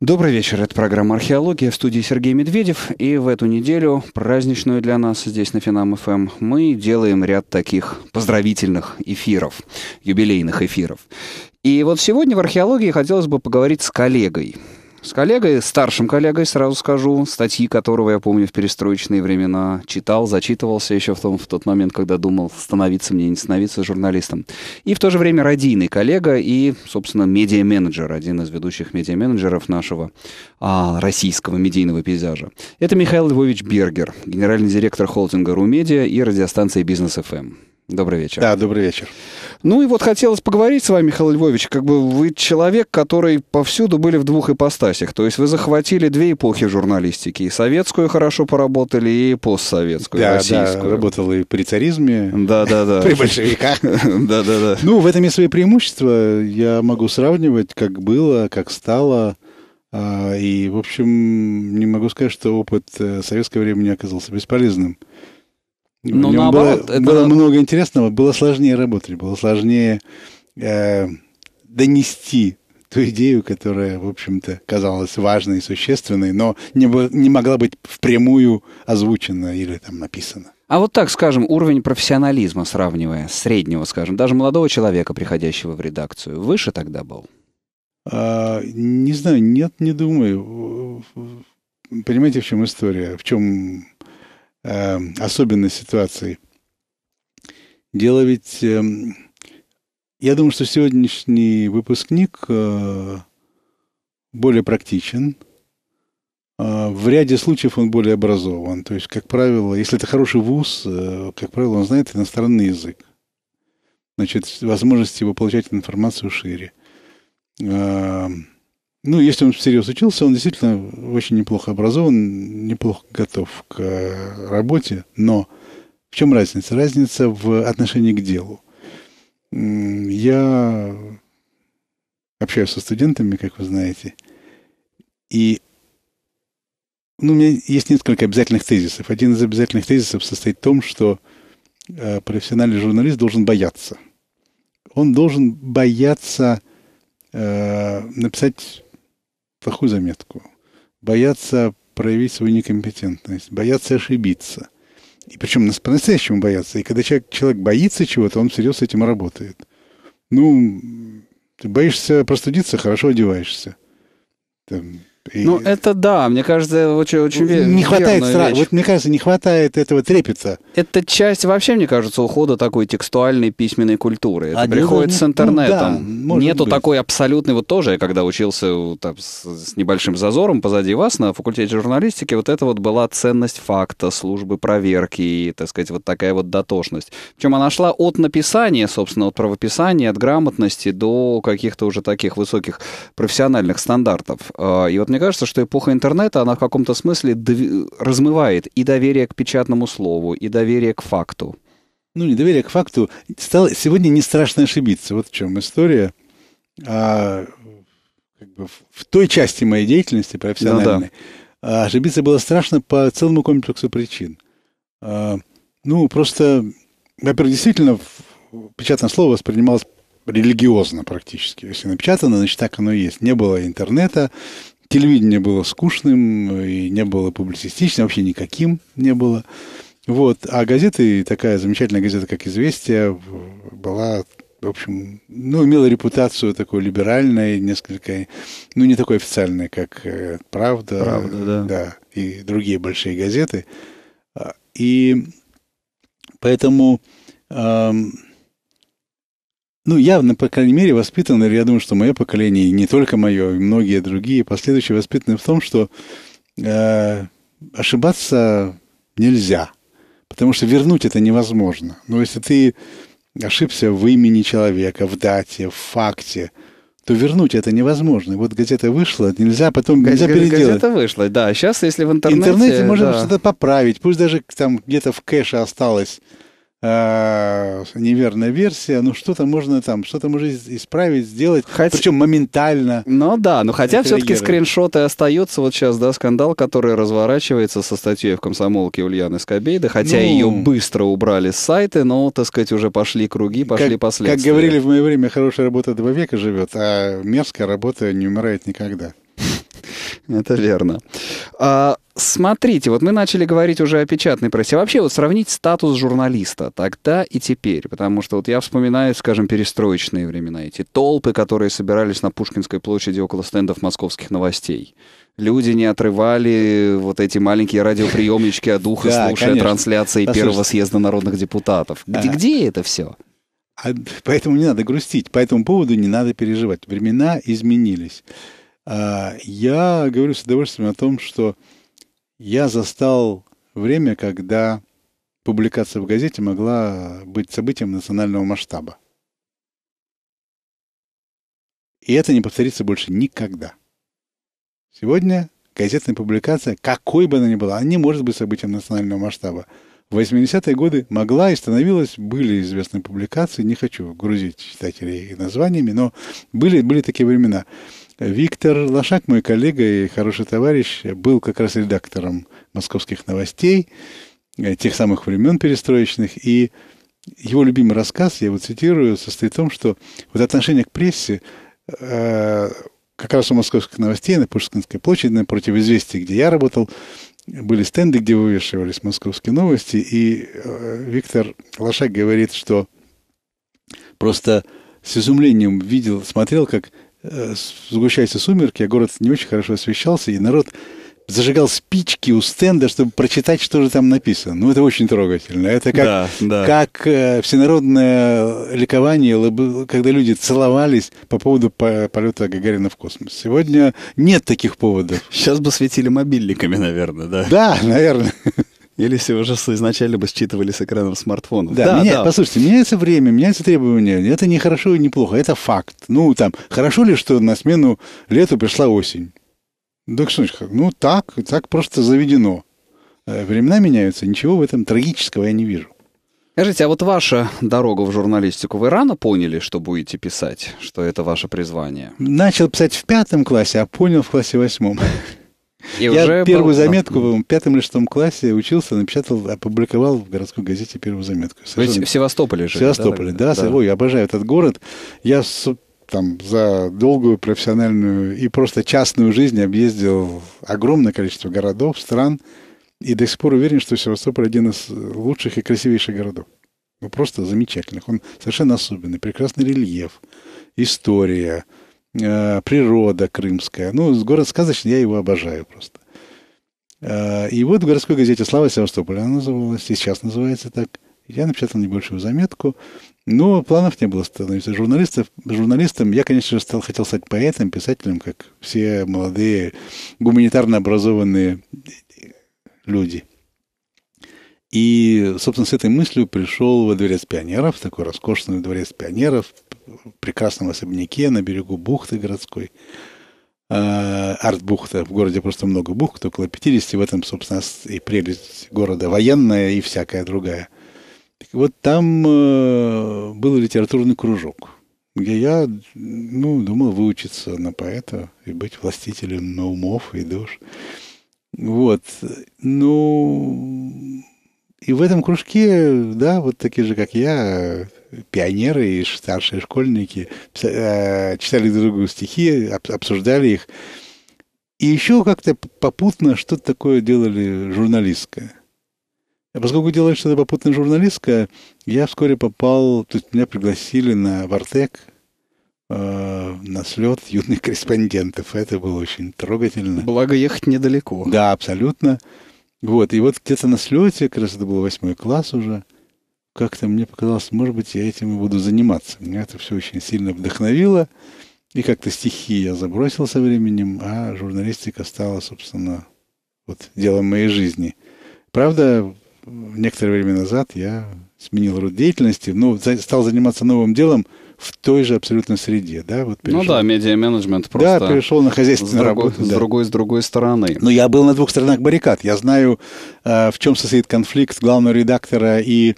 Добрый вечер. Это программа «Археология» в студии Сергей Медведев. И в эту неделю, праздничную для нас здесь на Финам ФМ, эм, мы делаем ряд таких поздравительных эфиров, юбилейных эфиров. И вот сегодня в археологии хотелось бы поговорить с коллегой, с коллегой, старшим коллегой, сразу скажу, статьи которого, я помню, в перестроечные времена читал, зачитывался еще в, том, в тот момент, когда думал, становиться мне, не становиться журналистом. И в то же время радийный коллега и, собственно, медиа-менеджер, один из ведущих медиа-менеджеров нашего а, российского медийного пейзажа. Это Михаил Львович Бергер, генеральный директор холдинга «Румедиа» и радиостанции «Бизнес-ФМ». Добрый вечер. Да, добрый вечер. Ну и вот хотелось поговорить с вами, Михаил Львович, как бы вы человек, который повсюду были в двух ипостасях. То есть вы захватили две эпохи журналистики. И советскую хорошо поработали, и постсоветскую, да, российскую. Да, работал и при царизме. Да, да, да. При большевиках. Да, да, да. Ну, в этом есть свои преимущества. Я могу сравнивать, как было, как стало. А, и, в общем, не могу сказать, что опыт э, советского времени оказался бесполезным. Но наоборот, было, это... было много интересного, было сложнее работать, было сложнее э, донести ту идею, которая, в общем-то, казалась важной и существенной, но не, не могла быть впрямую озвучена или там написана. А вот так, скажем, уровень профессионализма, сравнивая среднего, скажем, даже молодого человека, приходящего в редакцию, выше тогда был? А, не знаю, нет, не думаю. Понимаете, в чем история? В чем э, особенной ситуации. Дело ведь... Э, я думаю, что сегодняшний выпускник э, более практичен. Э, в ряде случаев он более образован. То есть, как правило, если это хороший вуз, э, как правило, он знает иностранный язык. Значит, возможность его получать информацию шире. Э, ну, если он всерьез учился, он действительно очень неплохо образован, неплохо готов к э, работе, но в чем разница? Разница в отношении к делу. Я общаюсь со студентами, как вы знаете, и ну, у меня есть несколько обязательных тезисов. Один из обязательных тезисов состоит в том, что э, профессиональный журналист должен бояться. Он должен бояться э, написать плохую заметку, боятся проявить свою некомпетентность, боятся ошибиться. И причем нас по-настоящему боятся. И когда человек, человек боится чего-то, он всерьез с этим работает. Ну, ты боишься простудиться, хорошо одеваешься. Там, и... Ну, это да, мне кажется, очень, очень не верно. Не хватает страха. Вот мне кажется, не хватает этого трепета. Это часть вообще, мне кажется, ухода такой текстуальной письменной культуры. Это а приходит не... с интернетом. Ну, да, Нету быть. такой абсолютной, вот тоже я когда учился там, с, с небольшим зазором позади вас на факультете журналистики, вот это вот была ценность факта, службы проверки и, так сказать, вот такая вот дотошность. Причем она шла от написания, собственно, от правописания, от грамотности до каких-то уже таких высоких профессиональных стандартов. А, и вот мне мне кажется, что эпоха интернета, она в каком-то смысле дов... размывает и доверие к печатному слову, и доверие к факту. Ну, недоверие к факту. Стало... Сегодня не страшно ошибиться. Вот в чем история. А, как бы в той части моей деятельности профессиональной ну, да. А, ошибиться было страшно по целому комплексу причин. А, ну, просто, во-первых, действительно, печатное слово воспринималось религиозно практически. Если напечатано, значит, так оно и есть. Не было интернета, Телевидение было скучным э, и не было публицистичным, вообще никаким не было. Вот. А газеты, такая замечательная газета, как «Известия», была в общем, ну, имела репутацию такой либеральной, несколько, ну, не такой официальной, как э, «Правда», «Правда», да, да и другие большие газеты. А, и поэтому эм, ну, явно, по крайней мере, воспитаны, я думаю, что мое поколение, и не только мое, и многие другие последующие воспитаны в том, что э, ошибаться нельзя, потому что вернуть это невозможно. Но если ты ошибся в имени человека, в дате, в факте, то вернуть это невозможно. Вот газета вышла, нельзя потом нельзя переделать. Газета вышла, да. Сейчас, а если в интернете... В интернете можно да. что-то поправить. Пусть даже там где-то в кэше осталось э, неверная версия, ну что-то можно там, что-то можно исправить, сделать, хотя... причем моментально. Ну да, но ну хотя все-таки скриншоты остаются, вот сейчас, да, скандал, который разворачивается со статьей в комсомолке Ульяны Скобейды, хотя ну... ее быстро убрали с сайта, но, так сказать, уже пошли круги, пошли как, последствия. Как говорили в мое время, хорошая работа два века живет, а мерзкая работа не умирает никогда. Это верно. А, смотрите, вот мы начали говорить уже о печатной прессе. Вообще, вот сравнить статус журналиста тогда и теперь, потому что вот я вспоминаю, скажем, перестроечные времена, эти толпы, которые собирались на Пушкинской площади около стендов московских новостей. Люди не отрывали вот эти маленькие радиоприемнички от уха, слушая трансляции Первого съезда народных депутатов. Где, это все? А, поэтому не надо грустить, по этому поводу не надо переживать. Времена изменились. А, я говорю с удовольствием о том, что я застал время, когда публикация в газете могла быть событием национального масштаба. И это не повторится больше никогда. Сегодня газетная публикация, какой бы она ни была, она не может быть событием национального масштаба. В 80-е годы могла и становилась, были известные публикации, не хочу грузить читателей названиями, но были, были такие времена. Виктор Лошак, мой коллега и хороший товарищ, был как раз редактором московских новостей, э, тех самых времен перестроечных, и его любимый рассказ, я его цитирую, состоит в том, что вот отношение к прессе э, как раз у московских новостей на Пушкинской площади, напротив «Известий», где я работал, были стенды, где вывешивались московские новости, и э, Виктор Лошак говорит, что просто с изумлением видел, смотрел, как Э, сгущаются сумерки, а город не очень хорошо освещался, и народ зажигал спички у стенда, чтобы прочитать, что же там написано. Ну, это очень трогательно. Это как, да, да. как э, всенародное ликование, когда люди целовались по поводу по, полета Гагарина в космос. Сегодня нет таких поводов. Сейчас бы светили мобильниками, наверное, да? Да, наверное. Или все ужасы изначально бы считывали с экраном смартфона. Да, да, меня, да, послушайте, меняется время, меняются требования. Это не хорошо и не плохо, это факт. Ну, там, хорошо ли, что на смену лету пришла осень? Да что ну так, так просто заведено. Э, времена меняются, ничего в этом трагического я не вижу. Скажите, а вот ваша дорога в журналистику, вы рано поняли, что будете писать, что это ваше призвание? Начал писать в пятом классе, а понял в классе восьмом. И я уже первую был... заметку в пятом или шестом классе учился, напечатал, опубликовал в городской газете первую заметку. Совершенно... Вы в Севастополе же. В Севастополе, да, да, да. Ой, обожаю этот город. Я там за долгую профессиональную и просто частную жизнь объездил огромное количество городов, стран. И до сих пор уверен, что Севастополь один из лучших и красивейших городов. Ну, просто замечательных. Он совершенно особенный. Прекрасный рельеф, история – Э, природа крымская. Ну, город сказочный, я его обожаю просто. Э, и вот в городской газете «Слава Севастополя» она называлась, и сейчас называется так. Я напечатал небольшую заметку, но планов не было становиться журналистов, журналистом. Я, конечно же, стал, хотел стать поэтом, писателем, как все молодые, гуманитарно образованные люди. И, собственно, с этой мыслью пришел во дворец пионеров, такой роскошный дворец пионеров – прекрасном особняке на берегу бухты городской. А, арт-бухта. В городе просто много бухт, около 50. В этом, собственно, и прелесть города военная и всякая другая. Так вот там э, был литературный кружок, где я ну, думал выучиться на поэта и быть властителем на умов и душ. Вот. Ну, и в этом кружке, да, вот такие же, как я, пионеры и старшие школьники э, читали друг другу стихи, обсуждали их. И еще как-то попутно что-то такое делали журналистское. А поскольку делали что-то попутно журналистское, я вскоре попал, то есть меня пригласили на Вартек, э, на слет юных корреспондентов. Это было очень трогательно. Благо ехать недалеко. Да, абсолютно. Вот, и вот где-то на слете, как раз это был восьмой класс уже, как-то мне показалось, может быть, я этим и буду заниматься. Меня это все очень сильно вдохновило. И как-то стихи я забросил со временем, а журналистика стала, собственно, вот делом моей жизни. Правда, некоторое время назад я сменил род деятельности, но стал заниматься новым делом в той же абсолютной среде, да? Вот перешел. Ну да, медиа-менеджмент просто. Да, перешел на хозяйственную работу. С да. другой, с другой стороны. Но я был на двух сторонах баррикад. Я знаю, а, в чем состоит конфликт главного редактора и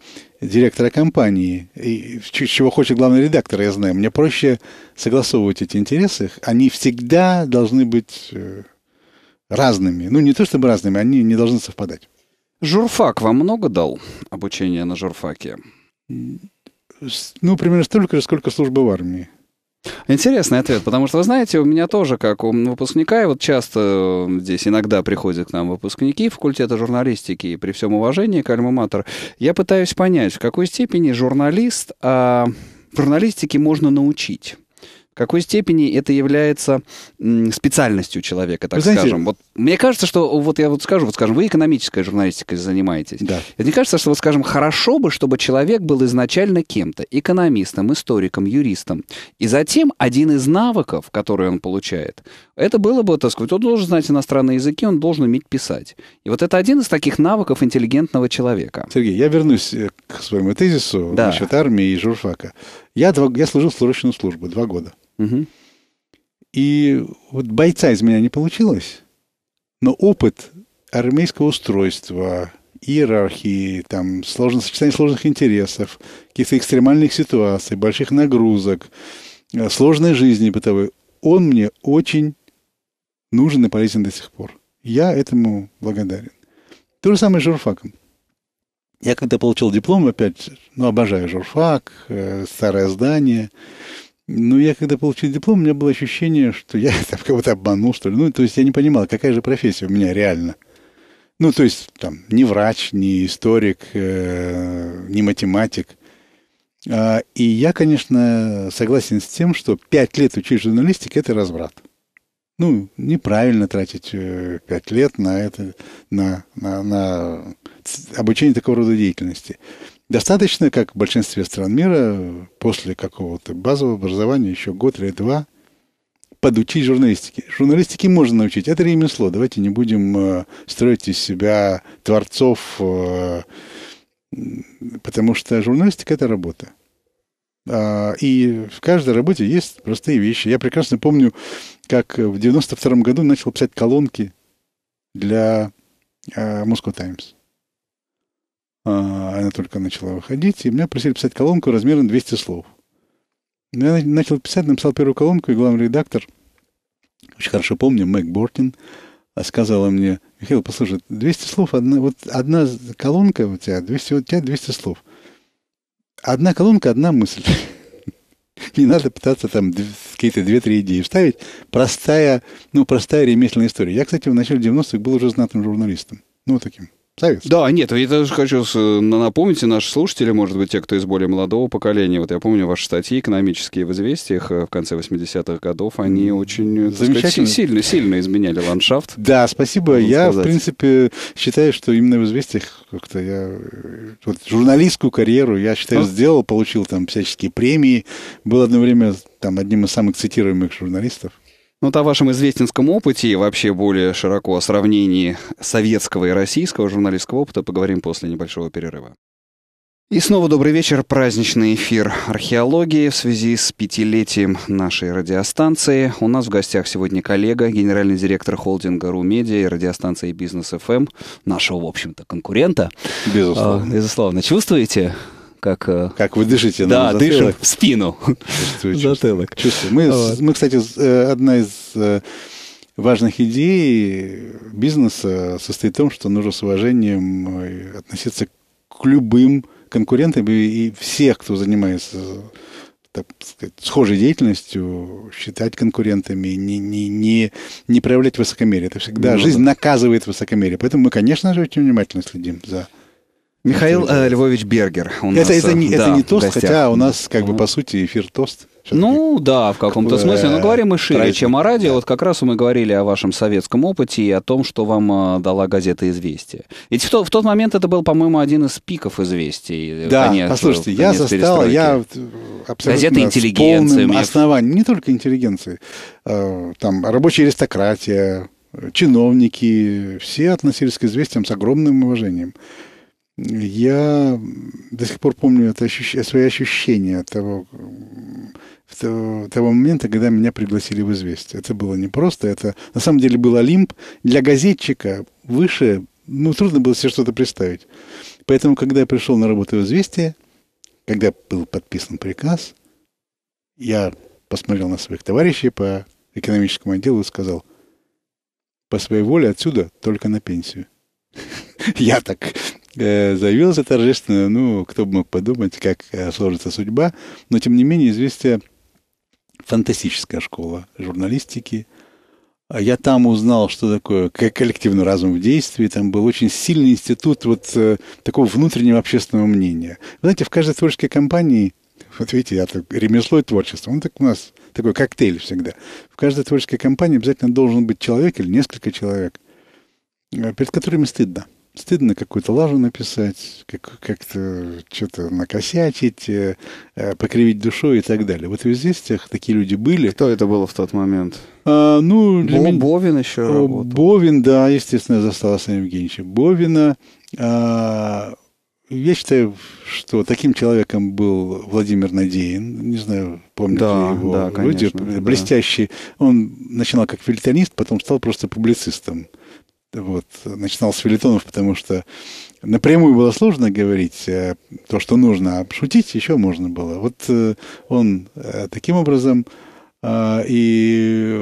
директора компании, и чего хочет главный редактор, я знаю. Мне проще согласовывать эти интересы. Они всегда должны быть э, разными. Ну, не то чтобы разными, они не должны совпадать. Журфак вам много дал обучение на журфаке? Ну, примерно столько же, сколько служба в армии. Интересный ответ, потому что, вы знаете, у меня тоже, как у выпускника, и вот часто э, здесь иногда приходят к нам выпускники факультета журналистики, и при всем уважении к Альма-Матер, я пытаюсь понять, в какой степени журналист, а журналистике можно научить какой степени это является специальностью человека, так знаете, скажем. Вот, мне кажется, что, вот я вот скажу, вот скажем, вы экономической журналистикой занимаетесь. Да. Мне кажется, что, вот скажем, хорошо бы, чтобы человек был изначально кем-то, экономистом, историком, юристом. И затем один из навыков, который он получает, это было бы, так сказать, он должен знать иностранные языки, он должен уметь писать. И вот это один из таких навыков интеллигентного человека. Сергей, я вернусь э, к своему тезису да. насчет армии и журфака. Я, два, я служил в срочную службу два года. Угу. И вот бойца из меня не получилось, но опыт армейского устройства, иерархии, там, сложно, сочетание сложных интересов, каких-то экстремальных ситуаций, больших нагрузок, э, сложной жизни бытовой, он мне очень нужен и полезен до сих пор. Я этому благодарен. То же самое с журфаком. Я когда получил диплом, опять, ну, обожаю журфак, э, старое здание – ну, я когда получил диплом, у меня было ощущение, что я там кого-то обманул, что ли. Ну, то есть я не понимал, какая же профессия у меня реально. Ну, то есть там не врач, не историк, э, не математик. А, и я, конечно, согласен с тем, что пять лет учить журналистике – это разврат. Ну, неправильно тратить э, пять лет на это, на, на, на обучение такого рода деятельности. Достаточно, как в большинстве стран мира, после какого-то базового образования, еще год или два, подучить журналистике. Журналистике можно научить. Это ремесло. Давайте не будем э, строить из себя творцов, э, потому что журналистика – это работа. А, и в каждой работе есть простые вещи. Я прекрасно помню, как в 92 году начал писать колонки для э, Moscow Times. А, она только начала выходить, и меня просили писать колонку размером 200 слов. Ну, я начал писать, написал первую колонку, и главный редактор, очень хорошо помню, Мэг Бортин, а, сказала мне, Михаил, послушай, 200 слов, одна, вот одна колонка у тебя, 200, у тебя 200 слов. Одна колонка, одна мысль. Не надо пытаться там какие-то две-три идеи вставить. Простая, ну, простая ремесленная история. Я, кстати, в начале 90-х был уже знатным журналистом. Ну, таким Советский. Да, нет, я тоже хочу э, напомнить и наши слушатели, может быть, те, кто из более молодого поколения. Вот я помню ваши статьи экономические в «Известиях» э, в конце 80-х годов. Они очень э, сказать, сильно, сильно изменяли ландшафт. Да, спасибо. Я, сказать. в принципе, считаю, что именно в «Известиях» как-то я... Вот журналистскую карьеру, я считаю, а? сделал, получил там всяческие премии. Был одно время там одним из самых цитируемых журналистов. Ну, вот о вашем известенском опыте и вообще более широко о сравнении советского и российского журналистского опыта поговорим после небольшого перерыва. И снова добрый вечер, праздничный эфир археологии в связи с пятилетием нашей радиостанции. У нас в гостях сегодня коллега, генеральный директор холдинга «Румедиа» и радиостанции «Бизнес-ФМ», эм», нашего, в общем-то, конкурента. Безусловно. А, безусловно. Чувствуете как... Э, как вы дышите да, на затылок. дышим в спину. чувствую. затылок. Чувствую. Мы, вот. мы, кстати, э, одна из э, важных идей бизнеса состоит в том, что нужно с уважением относиться к любым конкурентам и всех, кто занимается так сказать, схожей деятельностью, считать конкурентами, не, не, не, не проявлять высокомерие. Это всегда ну, жизнь да. наказывает высокомерие. Поэтому мы, конечно же, очень внимательно следим за Михаил э, Львович Бергер. У это, нас, это, не, э, да, это не тост, гостях. хотя у нас, как бы, по сути, эфир тост. Ну да, в каком-то как смысле. Но говорим мы шире, праздник. чем о радио. Да. Вот как раз мы говорили о вашем советском опыте и о том, что вам э, дала газета «Известия». Ведь в, то, в тот момент это был, по-моему, один из пиков «Известий». Да, конец, э, послушайте, конец я застал, я э, абсолютно Газета С основанием, не только интеллигенции, а, там рабочая аристократия, чиновники, все относились к «Известиям» с огромным уважением я до сих пор помню это ощущ... свои ощущения того, того, того момента, когда меня пригласили в «Известие». Это было непросто. Это на самом деле был Олимп. Для газетчика выше, ну, трудно было себе что-то представить. Поэтому, когда я пришел на работу в «Известие», когда был подписан приказ, я посмотрел на своих товарищей по экономическому отделу и сказал, по своей воле отсюда только на пенсию. Я так Э, заявился торжественно. Ну, кто бы мог подумать, как э, сложится судьба. Но, тем не менее, известие фантастическая школа журналистики. А я там узнал, что такое коллективный разум в действии. Там был очень сильный институт вот э, такого внутреннего общественного мнения. Вы знаете, в каждой творческой компании, вот видите, я так, ремесло и творчество, он так у нас такой коктейль всегда. В каждой творческой компании обязательно должен быть человек или несколько человек, перед которыми стыдно стыдно какую-то лажу написать, как, как-то что-то накосячить, э, э, покривить душой и так далее. Вот в «Известиях» такие люди были. Кто это было в тот момент? А, ну, Бо, меня... Бовин еще работал. Бовин, да, естественно, я застал Александра Евгеньевича Бовина. А, я считаю, что таким человеком был Владимир Надеин. Не знаю, помните да, его. Да, конечно, люди, блестящий. Он начинал как фельетонист, потом стал просто публицистом. Вот. Начинал с филитонов, потому что напрямую было сложно говорить э, то, что нужно, а шутить еще можно было. Вот э, он э, таким образом и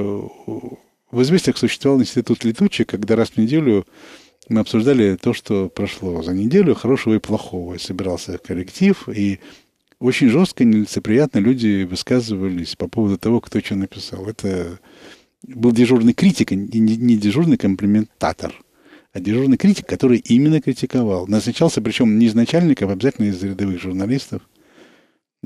в известиях существовал институт летучий, когда раз в неделю мы обсуждали то, что прошло за неделю, хорошего и плохого. И собирался коллектив, и очень жестко, нелицеприятно люди высказывались по поводу того, кто что написал. Это был дежурный критик, а не дежурный комплиментатор, а дежурный критик, который именно критиковал. Назначался, причем не из начальников, а обязательно из рядовых журналистов.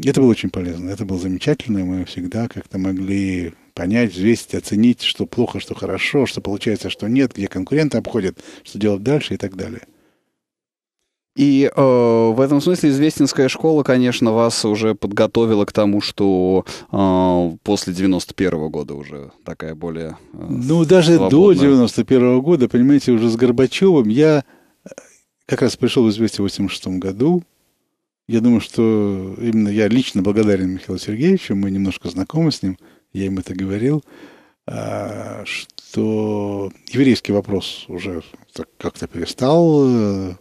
Это было очень полезно, это было замечательно. Мы всегда как-то могли понять, взвесить, оценить, что плохо, что хорошо, что получается, что нет, где конкуренты обходят, что делать дальше и так далее. И э, в этом смысле известенская школа, конечно, вас уже подготовила к тому, что э, после 91 -го года уже такая более... Э, ну, даже свободная. до 91 -го года, понимаете, уже с Горбачевым я э, как раз пришел в Известие в 86 году. Я думаю, что именно я лично благодарен Михаилу Сергеевичу, мы немножко знакомы с ним, я им это говорил. А, что еврейский вопрос уже как-то перестал э,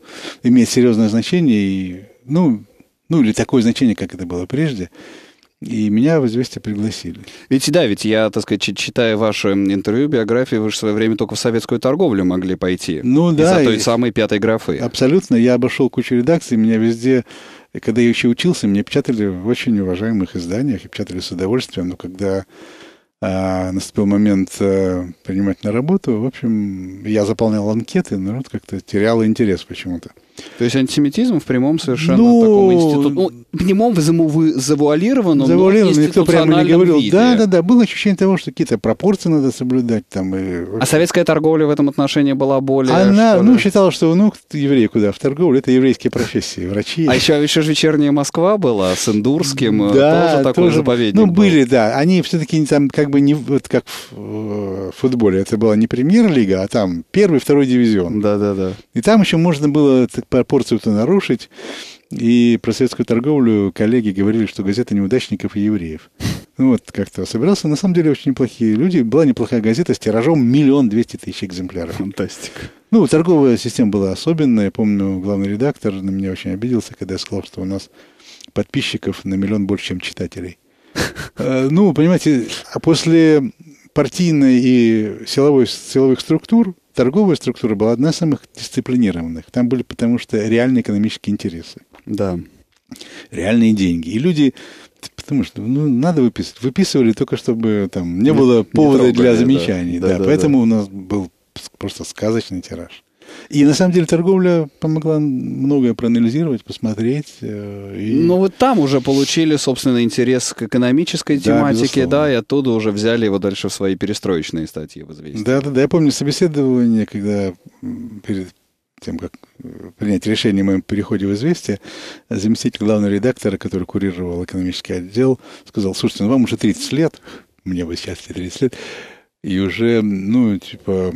иметь серьезное значение, и, ну, ну или такое значение, как это было прежде. И меня в «Известия» пригласили. Ведь да, ведь я, так сказать, читая ваше интервью, биографию вы же в свое время только в советскую торговлю могли пойти. Ну да. Из-за той и... самой пятой графы. Абсолютно. Я обошел кучу редакций, меня везде когда я еще учился, мне печатали в очень уважаемых изданиях и печатали с удовольствием. Но когда а, наступил момент а, принимать на работу. В общем, я заполнял анкеты, народ ну, как-то терял интерес почему-то. То есть антисемитизм в прямом совершенно ну, таком институте. Ну, прямом завуалированном, завуалированном но никто прямо не говорил. Виде. Да, да, да. Было ощущение того, что какие-то пропорции надо соблюдать. Там, и... А советская торговля в этом отношении была более... Она, ну, считала, что ну, еврей куда? В торговле это еврейские профессии, врачи. А еще, еще же вечерняя Москва была с Индурским, э, да, тоже такой тоже, заповедник. Ну, был. были, да. Они все-таки там как бы не... Вот как э, в футболе. Это была не премьер-лига, а там первый, второй дивизион. Да, да, да. И там еще можно было пропорцию-то нарушить. И про советскую торговлю коллеги говорили, что газета неудачников и евреев. Ну вот, как-то собирался. На самом деле очень неплохие люди. Была неплохая газета с тиражом миллион двести тысяч экземпляров. Фантастика. Ну, торговая система была особенная. Я помню, главный редактор на меня очень обиделся, когда я сказал, что у нас подписчиков на миллион больше, чем читателей. Э, ну, понимаете, а после партийной и силовой, силовых структур торговая структура была одна из самых дисциплинированных. Там были потому что реальные экономические интересы. Да. Реальные деньги. И люди Потому что ну, надо выписывать. Выписывали только, чтобы там не было повода не трогали, для замечаний. Да, да, да, да поэтому да. у нас был просто сказочный тираж. И на самом деле торговля помогла многое проанализировать, посмотреть. Э, и... Ну вот там уже получили, собственно, интерес к экономической да, тематике, безусловно. да, и оттуда уже взяли его дальше в свои перестроечные статьи в «Известии». Да, да, да. Я помню собеседование, когда перед тем, как э, принять решение о моем переходе в известия, заместитель главного редактора, который курировал экономический отдел, сказал, слушайте, ну вам уже 30 лет, мне бы сейчас 30 лет, и уже, ну, типа,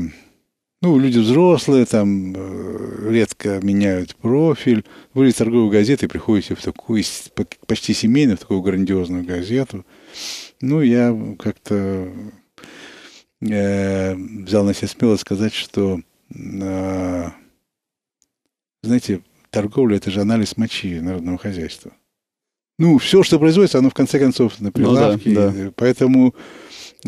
ну, люди взрослые, там э, редко меняют профиль. Вы из торговой газеты приходите в такую почти семейную, в такую грандиозную газету. Ну, я как-то э, взял на себя смело сказать, что, э, знаете, торговля – это же анализ мочи народного хозяйства. Ну, все, что производится, оно в конце концов на прилавке. Ну, да, да. Поэтому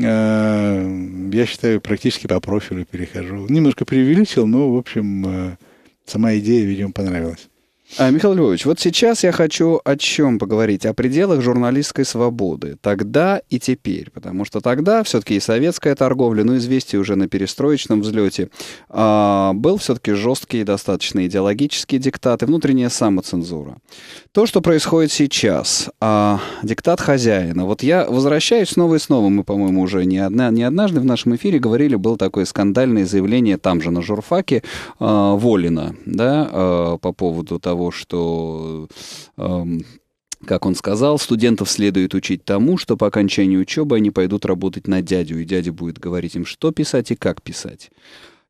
Э, я считаю, практически по профилю перехожу. Немножко преувеличил, но, в общем, э, сама идея, видимо, понравилась. А, Михаил Львович, вот сейчас я хочу о чем поговорить? О пределах журналистской свободы. Тогда и теперь. Потому что тогда все-таки и советская торговля, ну, известие уже на перестроечном взлете, а, был все-таки жесткий и достаточно идеологический диктат и внутренняя самоцензура. То, что происходит сейчас, а, диктат хозяина. Вот я возвращаюсь снова и снова. Мы, по-моему, уже не, одна, не однажды в нашем эфире говорили, было такое скандальное заявление там же на журфаке а, Волина, да, а, по поводу того, того, что эм, как он сказал, студентов следует учить тому, что по окончании учебы они пойдут работать на дядю, и дядя будет говорить им, что писать и как писать.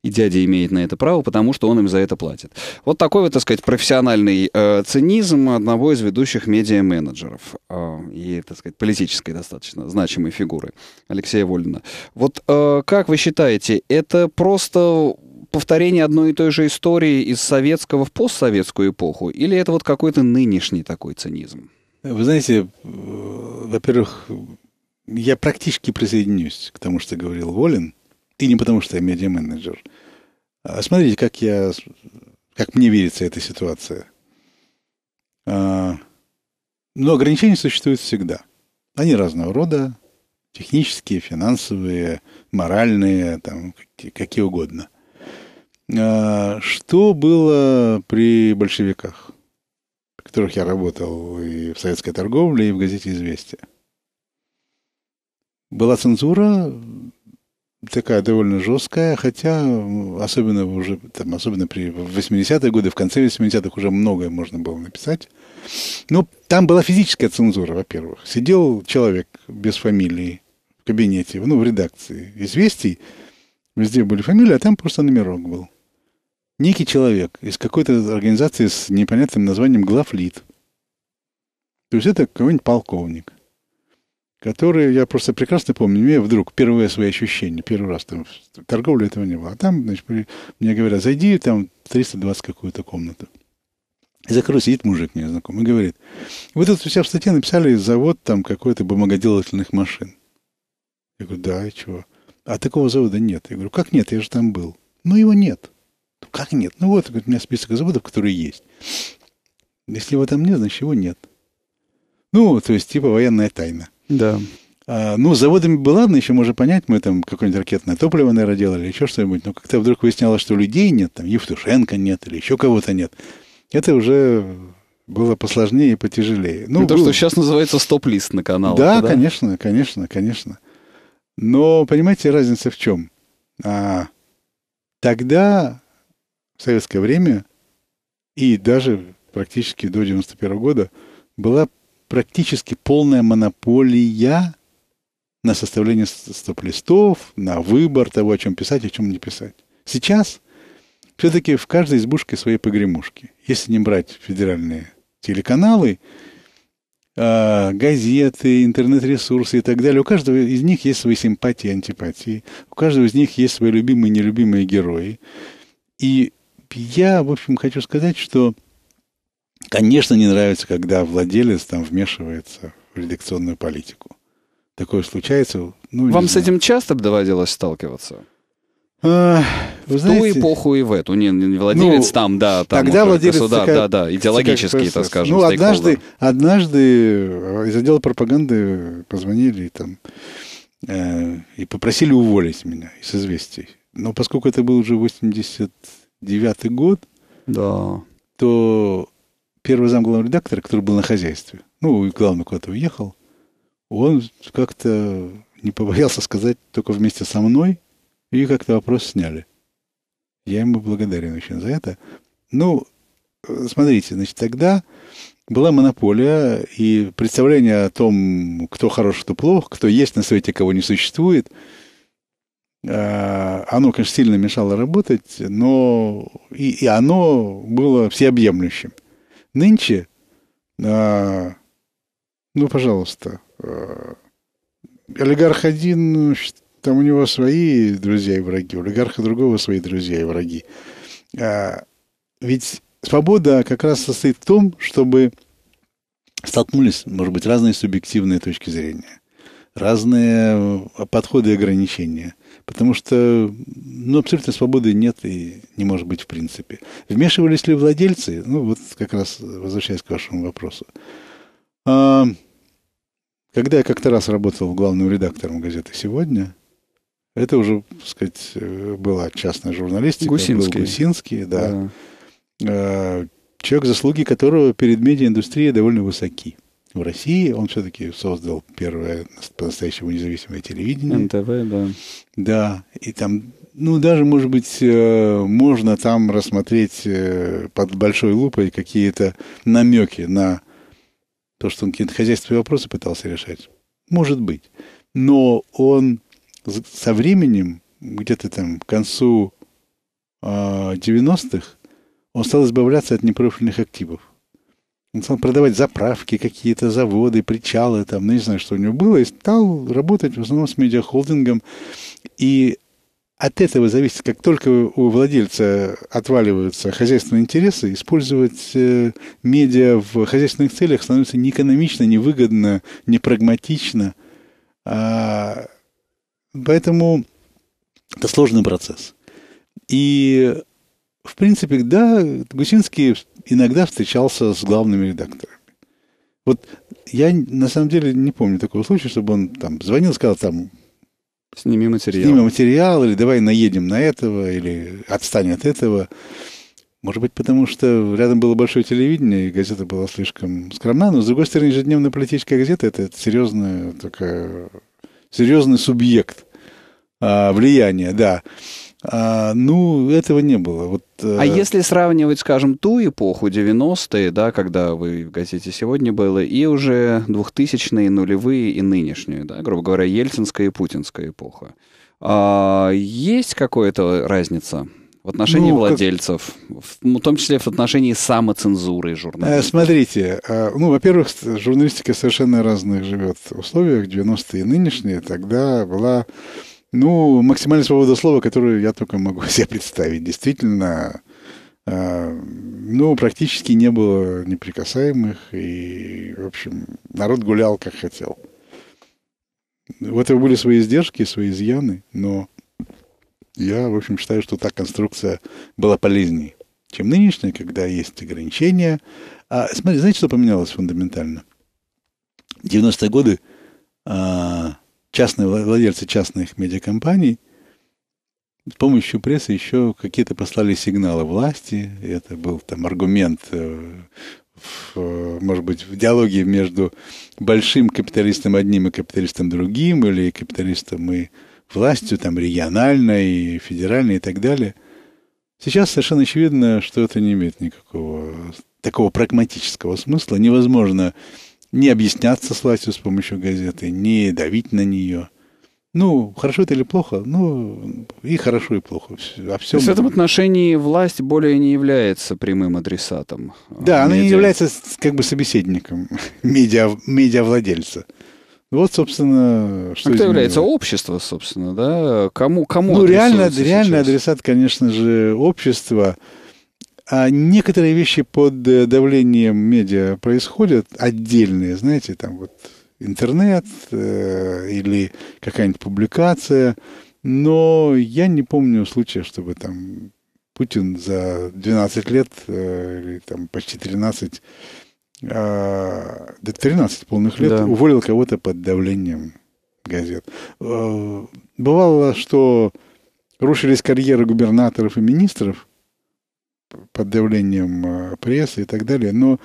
И дядя имеет на это право, потому что он им за это платит. Вот такой вот, так сказать, профессиональный э, цинизм одного из ведущих медиа-менеджеров э, и, так сказать, политической достаточно значимой фигуры Алексея Вольна. Вот э, как вы считаете, это просто повторение одной и той же истории из советского в постсоветскую эпоху? Или это вот какой-то нынешний такой цинизм? Вы знаете, э, во-первых, я практически присоединюсь к тому, что говорил Волин. И не потому, что я медиа-менеджер. А смотрите, как я, как мне верится эта ситуация. А, но ограничения существуют всегда. Они разного рода, технические, финансовые, моральные, там, какие угодно. А, что было при большевиках, при которых я работал и в советской торговле, и в газете «Известия»? Была цензура, такая довольно жесткая, хотя особенно уже там, особенно при 80-е годы, в конце 80-х уже многое можно было написать. Но там была физическая цензура, во-первых. Сидел человек без фамилии в кабинете, ну, в редакции известий, везде были фамилии, а там просто номерок был некий человек из какой-то организации с непонятным названием главлит. То есть это какой-нибудь полковник, который, я просто прекрасно помню, имея вдруг первые свои ощущения, первый раз там торговли этого не было. А там, значит, мне говорят, зайди там 320 какую-то комнату. И за сидит мужик мне знакомый и говорит, вы тут у себя в статье написали завод там какой-то бумагоделательных машин. Я говорю, да, и чего? А такого завода нет. Я говорю, как нет, я же там был. Ну, его нет. «Ну, как нет? Ну вот, у меня список заводов, которые есть. Если его там нет, значит его нет. Ну, то есть, типа военная тайна. Да. А, ну, заводами было ладно, еще можно понять, мы там какое-нибудь ракетное топливо, наверное, делали, еще что-нибудь. Но как-то вдруг выяснялось, что людей нет, там Евтушенко нет или еще кого-то нет. Это уже было посложнее и потяжелее. Ну, ну то, было... что сейчас называется стоп-лист на канал. Да, да, конечно, конечно, конечно. Но, понимаете, разница в чем? А, тогда в советское время и даже практически до 91 года была практически полная монополия на составление стоп-листов, на выбор того, о чем писать, о чем не писать. Сейчас все-таки в каждой избушке свои погремушки. Если не брать федеральные телеканалы, а, газеты, интернет-ресурсы и так далее. У каждого из них есть свои симпатии, антипатии. У каждого из них есть свои любимые и нелюбимые герои. И я, в общем, хочу сказать, что, конечно, не нравится, когда владелец там вмешивается в редакционную политику. Такое случается. Ну, Вам с этим часто доводилось сталкиваться? А, вы в знаете, ту эпоху и в эту. Не, не владелец ну, там, да, там тогда владелец государ, такая, да, да, идеологические, так скажем, Ну, однажды, однажды э, из отдела пропаганды позвонили там э, и попросили уволить меня из известий. Но поскольку это был уже 80 девятый год, да. то первый зам главного редактора, который был на хозяйстве, ну, главный куда-то уехал, он как-то не побоялся сказать только вместе со мной, и как-то вопрос сняли. Я ему благодарен очень за это. Ну, смотрите, значит, тогда была монополия, и представление о том, кто хорош, кто плох, кто есть на свете, кого не существует – Э, оно, конечно, сильно мешало работать, но и, и оно было всеобъемлющим. Нынче, э, ну, пожалуйста, э, олигарх один, там у него свои друзья и враги, у олигарха другого свои друзья и враги. Э, ведь свобода как раз состоит в том, чтобы столкнулись, может быть, разные субъективные точки зрения разные э, подходы и ограничения. Потому что ну, абсолютно свободы нет и не может быть в принципе. Вмешивались ли владельцы? Ну, вот как раз возвращаясь к вашему вопросу. А, когда я как-то раз работал главным редактором газеты «Сегодня», это уже, так сказать, э, была частная журналистика. Гусинский. Был Гусинский, да. да. А, человек, заслуги которого перед медиаиндустрией довольно высоки в России он все-таки создал первое по-настоящему независимое телевидение. НТВ, да. Да, и там, ну, даже, может быть, э, можно там рассмотреть э, под большой лупой какие-то намеки на то, что он какие-то хозяйственные вопросы пытался решать. Может быть. Но он со временем, где-то там к концу 90-х, а, он стал избавляться от непрофильных активов стал продавать заправки какие-то, заводы, причалы, там, ну, не знаю, что у него было, и стал работать в основном с медиахолдингом. И от этого зависит, как только у владельца отваливаются хозяйственные интересы, использовать э, медиа в хозяйственных целях становится неэкономично, невыгодно, непрагматично. А, поэтому это сложный процесс. И в принципе, да, Гусинский иногда встречался с главными редакторами. Вот я на самом деле не помню такого случая, чтобы он там звонил, сказал там... Сними материал. Сними материал, или давай наедем на этого, или отстань от этого. Может быть, потому что рядом было большое телевидение, и газета была слишком скромна, но, с другой стороны, ежедневная политическая газета – это серьезный такая, серьезный субъект а, влияния, да. А, ну, этого не было. Вот, э, а э... если сравнивать, скажем, ту эпоху, 90-е, да, когда вы в газете «Сегодня» было, и уже 2000-е, нулевые и нынешнюю, да, грубо говоря, ельцинская и путинская эпоха, а, есть какая-то разница? В отношении ну, владельцев, как... Ну, в том числе в отношении самоцензуры журналистов. Э, смотрите, э, ну, во-первых, журналистика совершенно разных живет условиях, 90-е и нынешние, тогда была ну, максимальная свобода слова, которую я только могу себе представить. Действительно, а, ну, практически не было неприкасаемых, и, в общем, народ гулял, как хотел. У этого были свои издержки, свои изъяны, но я, в общем, считаю, что та конструкция была полезнее, чем нынешняя, когда есть ограничения. А, смотри, знаете, что поменялось фундаментально? 90-е годы а, частные владельцы частных медиакомпаний с помощью прессы еще какие-то послали сигналы власти. Это был там аргумент, э, в, может быть, в диалоге между большим капиталистом одним и капиталистом другим, или капиталистом и властью, там, региональной, федеральной и так далее. Сейчас совершенно очевидно, что это не имеет никакого такого прагматического смысла. Невозможно не объясняться с властью с помощью газеты, не давить на нее. Ну, хорошо это или плохо? Ну, и хорошо, и плохо. О а всем... То есть в этом отношении власть более не является прямым адресатом. А, да, медиа... она не является как бы собеседником медиа, медиавладельца. Вот, собственно, а что... А кто является общество, собственно, да? Кому, кому Ну, реально, реально адресат, конечно же, общество. А некоторые вещи под э, давлением медиа происходят отдельные, знаете, там вот интернет э, или какая-нибудь публикация, но я не помню случая, чтобы там Путин за 12 лет э, или там почти 13 до 13 полных лет да. уволил кого-то под давлением газет. Э, бывало, что рушились карьеры губернаторов и министров, под давлением э, прессы и так далее. Но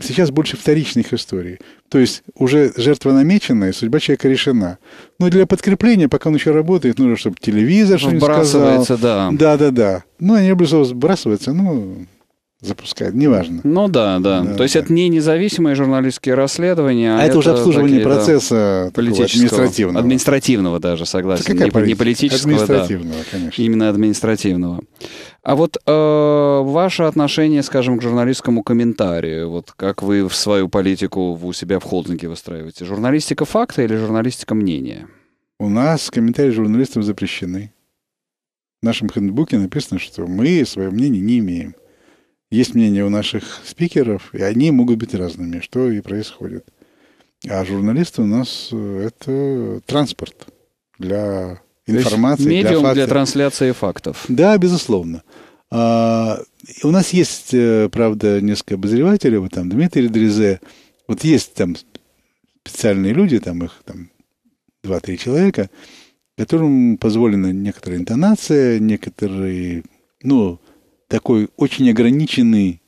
сейчас больше вторичных историй. То есть уже жертва намечена, и судьба человека решена. Но для подкрепления, пока он еще работает, нужно, чтобы телевизор что-нибудь Сбрасывается, сказал. да. Да-да-да. Ну, они образово сбрасываются, ну, запускают, неважно. Ну да, да. да То да. есть это не независимые журналистские расследования, а, а это уже обслуживание такие, процесса политического, административного. Административного даже, согласен. какая не, политика? не политического, административного, да. конечно. Именно административного. А вот э, ваше отношение, скажем, к журналистскому комментарию, вот как вы в свою политику у себя в холдинге выстраиваете? Журналистика факта или журналистика мнения? У нас комментарии журналистам запрещены. В нашем хендбуке написано, что мы свое мнение не имеем. Есть мнение у наших спикеров, и они могут быть разными, что и происходит. А журналисты у нас э, это транспорт для информации. медиум для, для трансляции фактов. Да, безусловно. А, у нас есть, э, правда, несколько обозревателей, вот там Дмитрий Дрезе, вот есть там специальные люди, там их там 2-3 человека, которым позволена некоторая интонация, некоторый, ну, такой очень ограниченный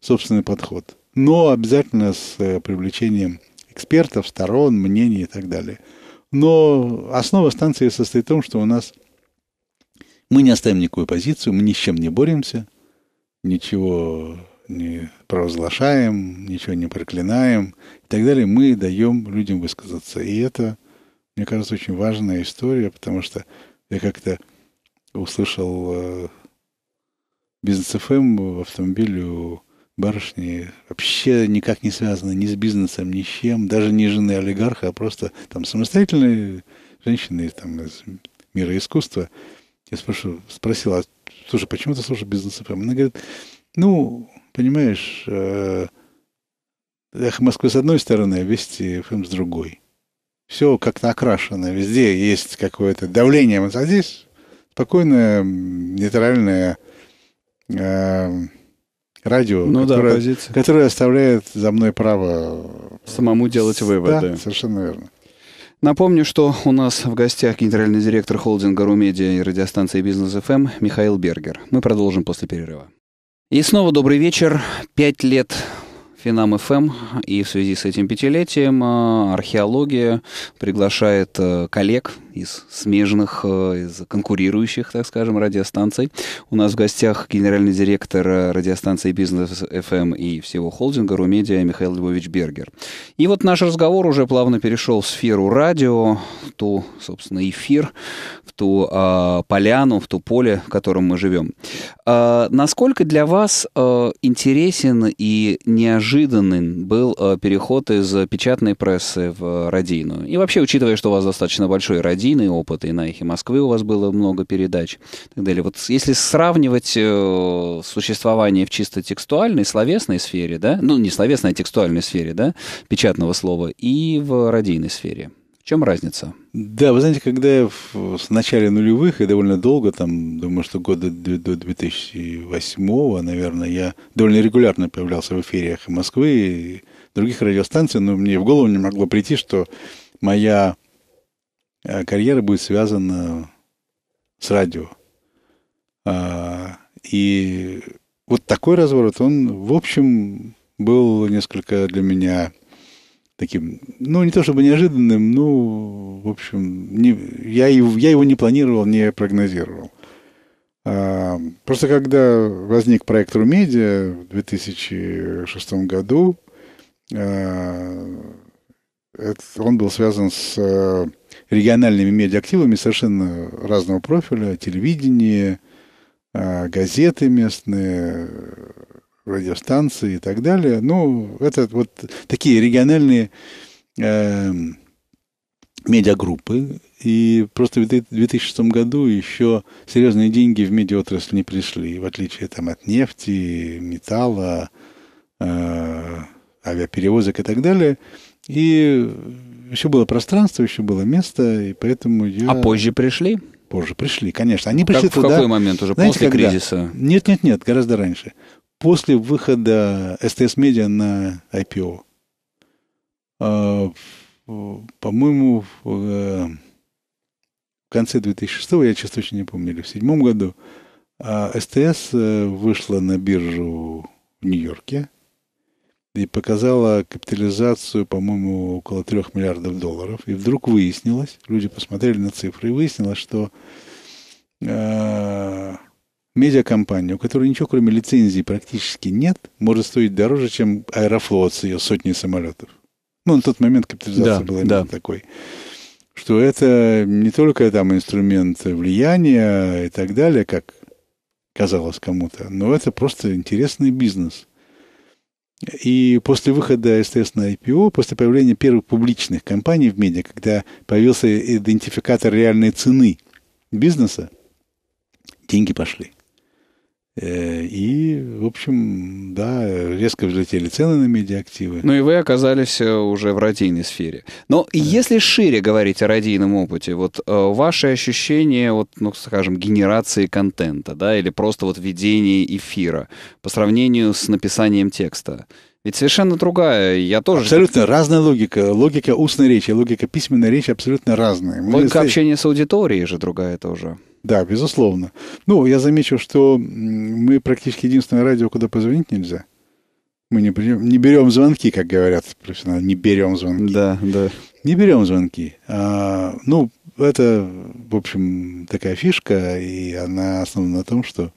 собственный подход. Но обязательно с э, привлечением экспертов, сторон, мнений и так далее – но основа станции состоит в том, что у нас мы не оставим никакую позицию, мы ни с чем не боремся, ничего не провозглашаем, ничего не проклинаем и так далее. Мы даем людям высказаться. И это, мне кажется, очень важная история, потому что я как-то услышал э, бизнес-ФМ эм» в автомобиле у барышни вообще никак не связаны ни с бизнесом, ни с чем, даже не жены олигарха, а просто там самостоятельные женщины там, из мира искусства. Я спрошу, спросил, а слушай, почему ты слушаешь бизнес ФМ? Она говорит, ну, понимаешь, э, Эхо Москвы с одной стороны, а Вести ФМ с другой. Все как-то окрашено, везде есть какое-то давление. А здесь спокойная, нейтральная э, радио, ну, которое, да, которое оставляет за мной право... Э, Самому делать выводы. Да, совершенно верно. Напомню, что у нас в гостях генеральный директор холдинга «Румедиа» и радиостанции «Бизнес ФМ» эм» Михаил Бергер. Мы продолжим после перерыва. И снова добрый вечер. Пять лет Финам ФМ, эм» и в связи с этим пятилетием э, археология приглашает э, коллег из смежных, э, из конкурирующих, так скажем, радиостанций. У нас в гостях генеральный директор э, радиостанции «Бизнес FM и всего холдинга «Румедиа» Михаил Львович Бергер. И вот наш разговор уже плавно перешел в сферу радио, в ту, собственно, эфир, в ту э, поляну, в ту поле, в котором мы живем. Э, насколько для вас э, интересен и неожиданен был э, переход из печатной прессы в э, радийную? И вообще, учитывая, что у вас достаточно большой радио, студийный опыт, и на «Эхе Москвы» у вас было много передач и так далее. Вот если сравнивать э, существование в чисто текстуальной, словесной сфере, да, ну не словесной, а текстуальной сфере, да, печатного слова, и в радийной сфере, в чем разница? Да, вы знаете, когда я в, в начале нулевых и довольно долго, там, думаю, что года до, 2008, наверное, я довольно регулярно появлялся в эфире «Эхо Москвы» и других радиостанций, но мне в голову не могло прийти, что моя Э, карьера будет связана с радио. А, и вот такой разворот, он, в общем, был несколько для меня таким, ну, не то чтобы неожиданным, ну, в общем, не, я, его, я его не планировал, не прогнозировал. А, просто когда возник проект Румедиа в 2006 году, а, это, он был связан с э, региональными медиа-активами совершенно разного профиля, телевидение, а, газеты местные, радиостанции и так далее. Ну, это вот такие региональные э, медиагруппы. И просто в 2006 году еще серьезные деньги в медиаотрасль не пришли, в отличие там, от нефти, металла, э, авиаперевозок и так далее. И еще было пространство, еще было место, и поэтому я... А позже пришли? Позже пришли, конечно. Они а пришли как, туда... В какой момент уже? Знаете, после когда? кризиса? Нет-нет-нет, гораздо раньше. После выхода СТС-медиа на IPO. А, по-моему, в э, конце 2006, я честно очень не помню, или в седьмом году, а, СТС э, вышла на биржу в Нью-Йорке и показала капитализацию, по-моему, около 3 миллиардов долларов. И вдруг выяснилось, люди посмотрели на цифры, и выяснилось, что э, медиакомпания, у которой ничего кроме лицензии практически нет, может стоить дороже, чем Аэрофлот с ее сотней самолетов. Ну, на тот момент капитализация да, была именно да. такой. Что это не только там инструмент влияния и так далее, как казалось кому-то, но это просто интересный бизнес – и после выхода, естественно, IPO, после появления первых публичных компаний в медиа, когда появился идентификатор реальной цены бизнеса, деньги пошли. Э, и, в общем, да, резко взлетели цены на медиактивы. Ну и вы оказались э, уже в радийной сфере. Но да. если шире говорить о радийном опыте, вот э, ваши ощущения, вот, ну, скажем, генерации контента, да, или просто вот ведение эфира по сравнению с написанием текста, ведь совершенно другая. Я тоже... Абсолютно разная логика. Логика устной речи, логика письменной речи абсолютно разная. Мы логика Мы... общения с аудиторией же другая тоже. Да, безусловно. Ну, я замечу, что мы практически единственное радио, куда позвонить нельзя. Мы не, берем, не берем звонки, как говорят профессионалы, не берем звонки. Да, да. Не берем звонки. А, ну, это, в общем, такая фишка, и она основана на том, что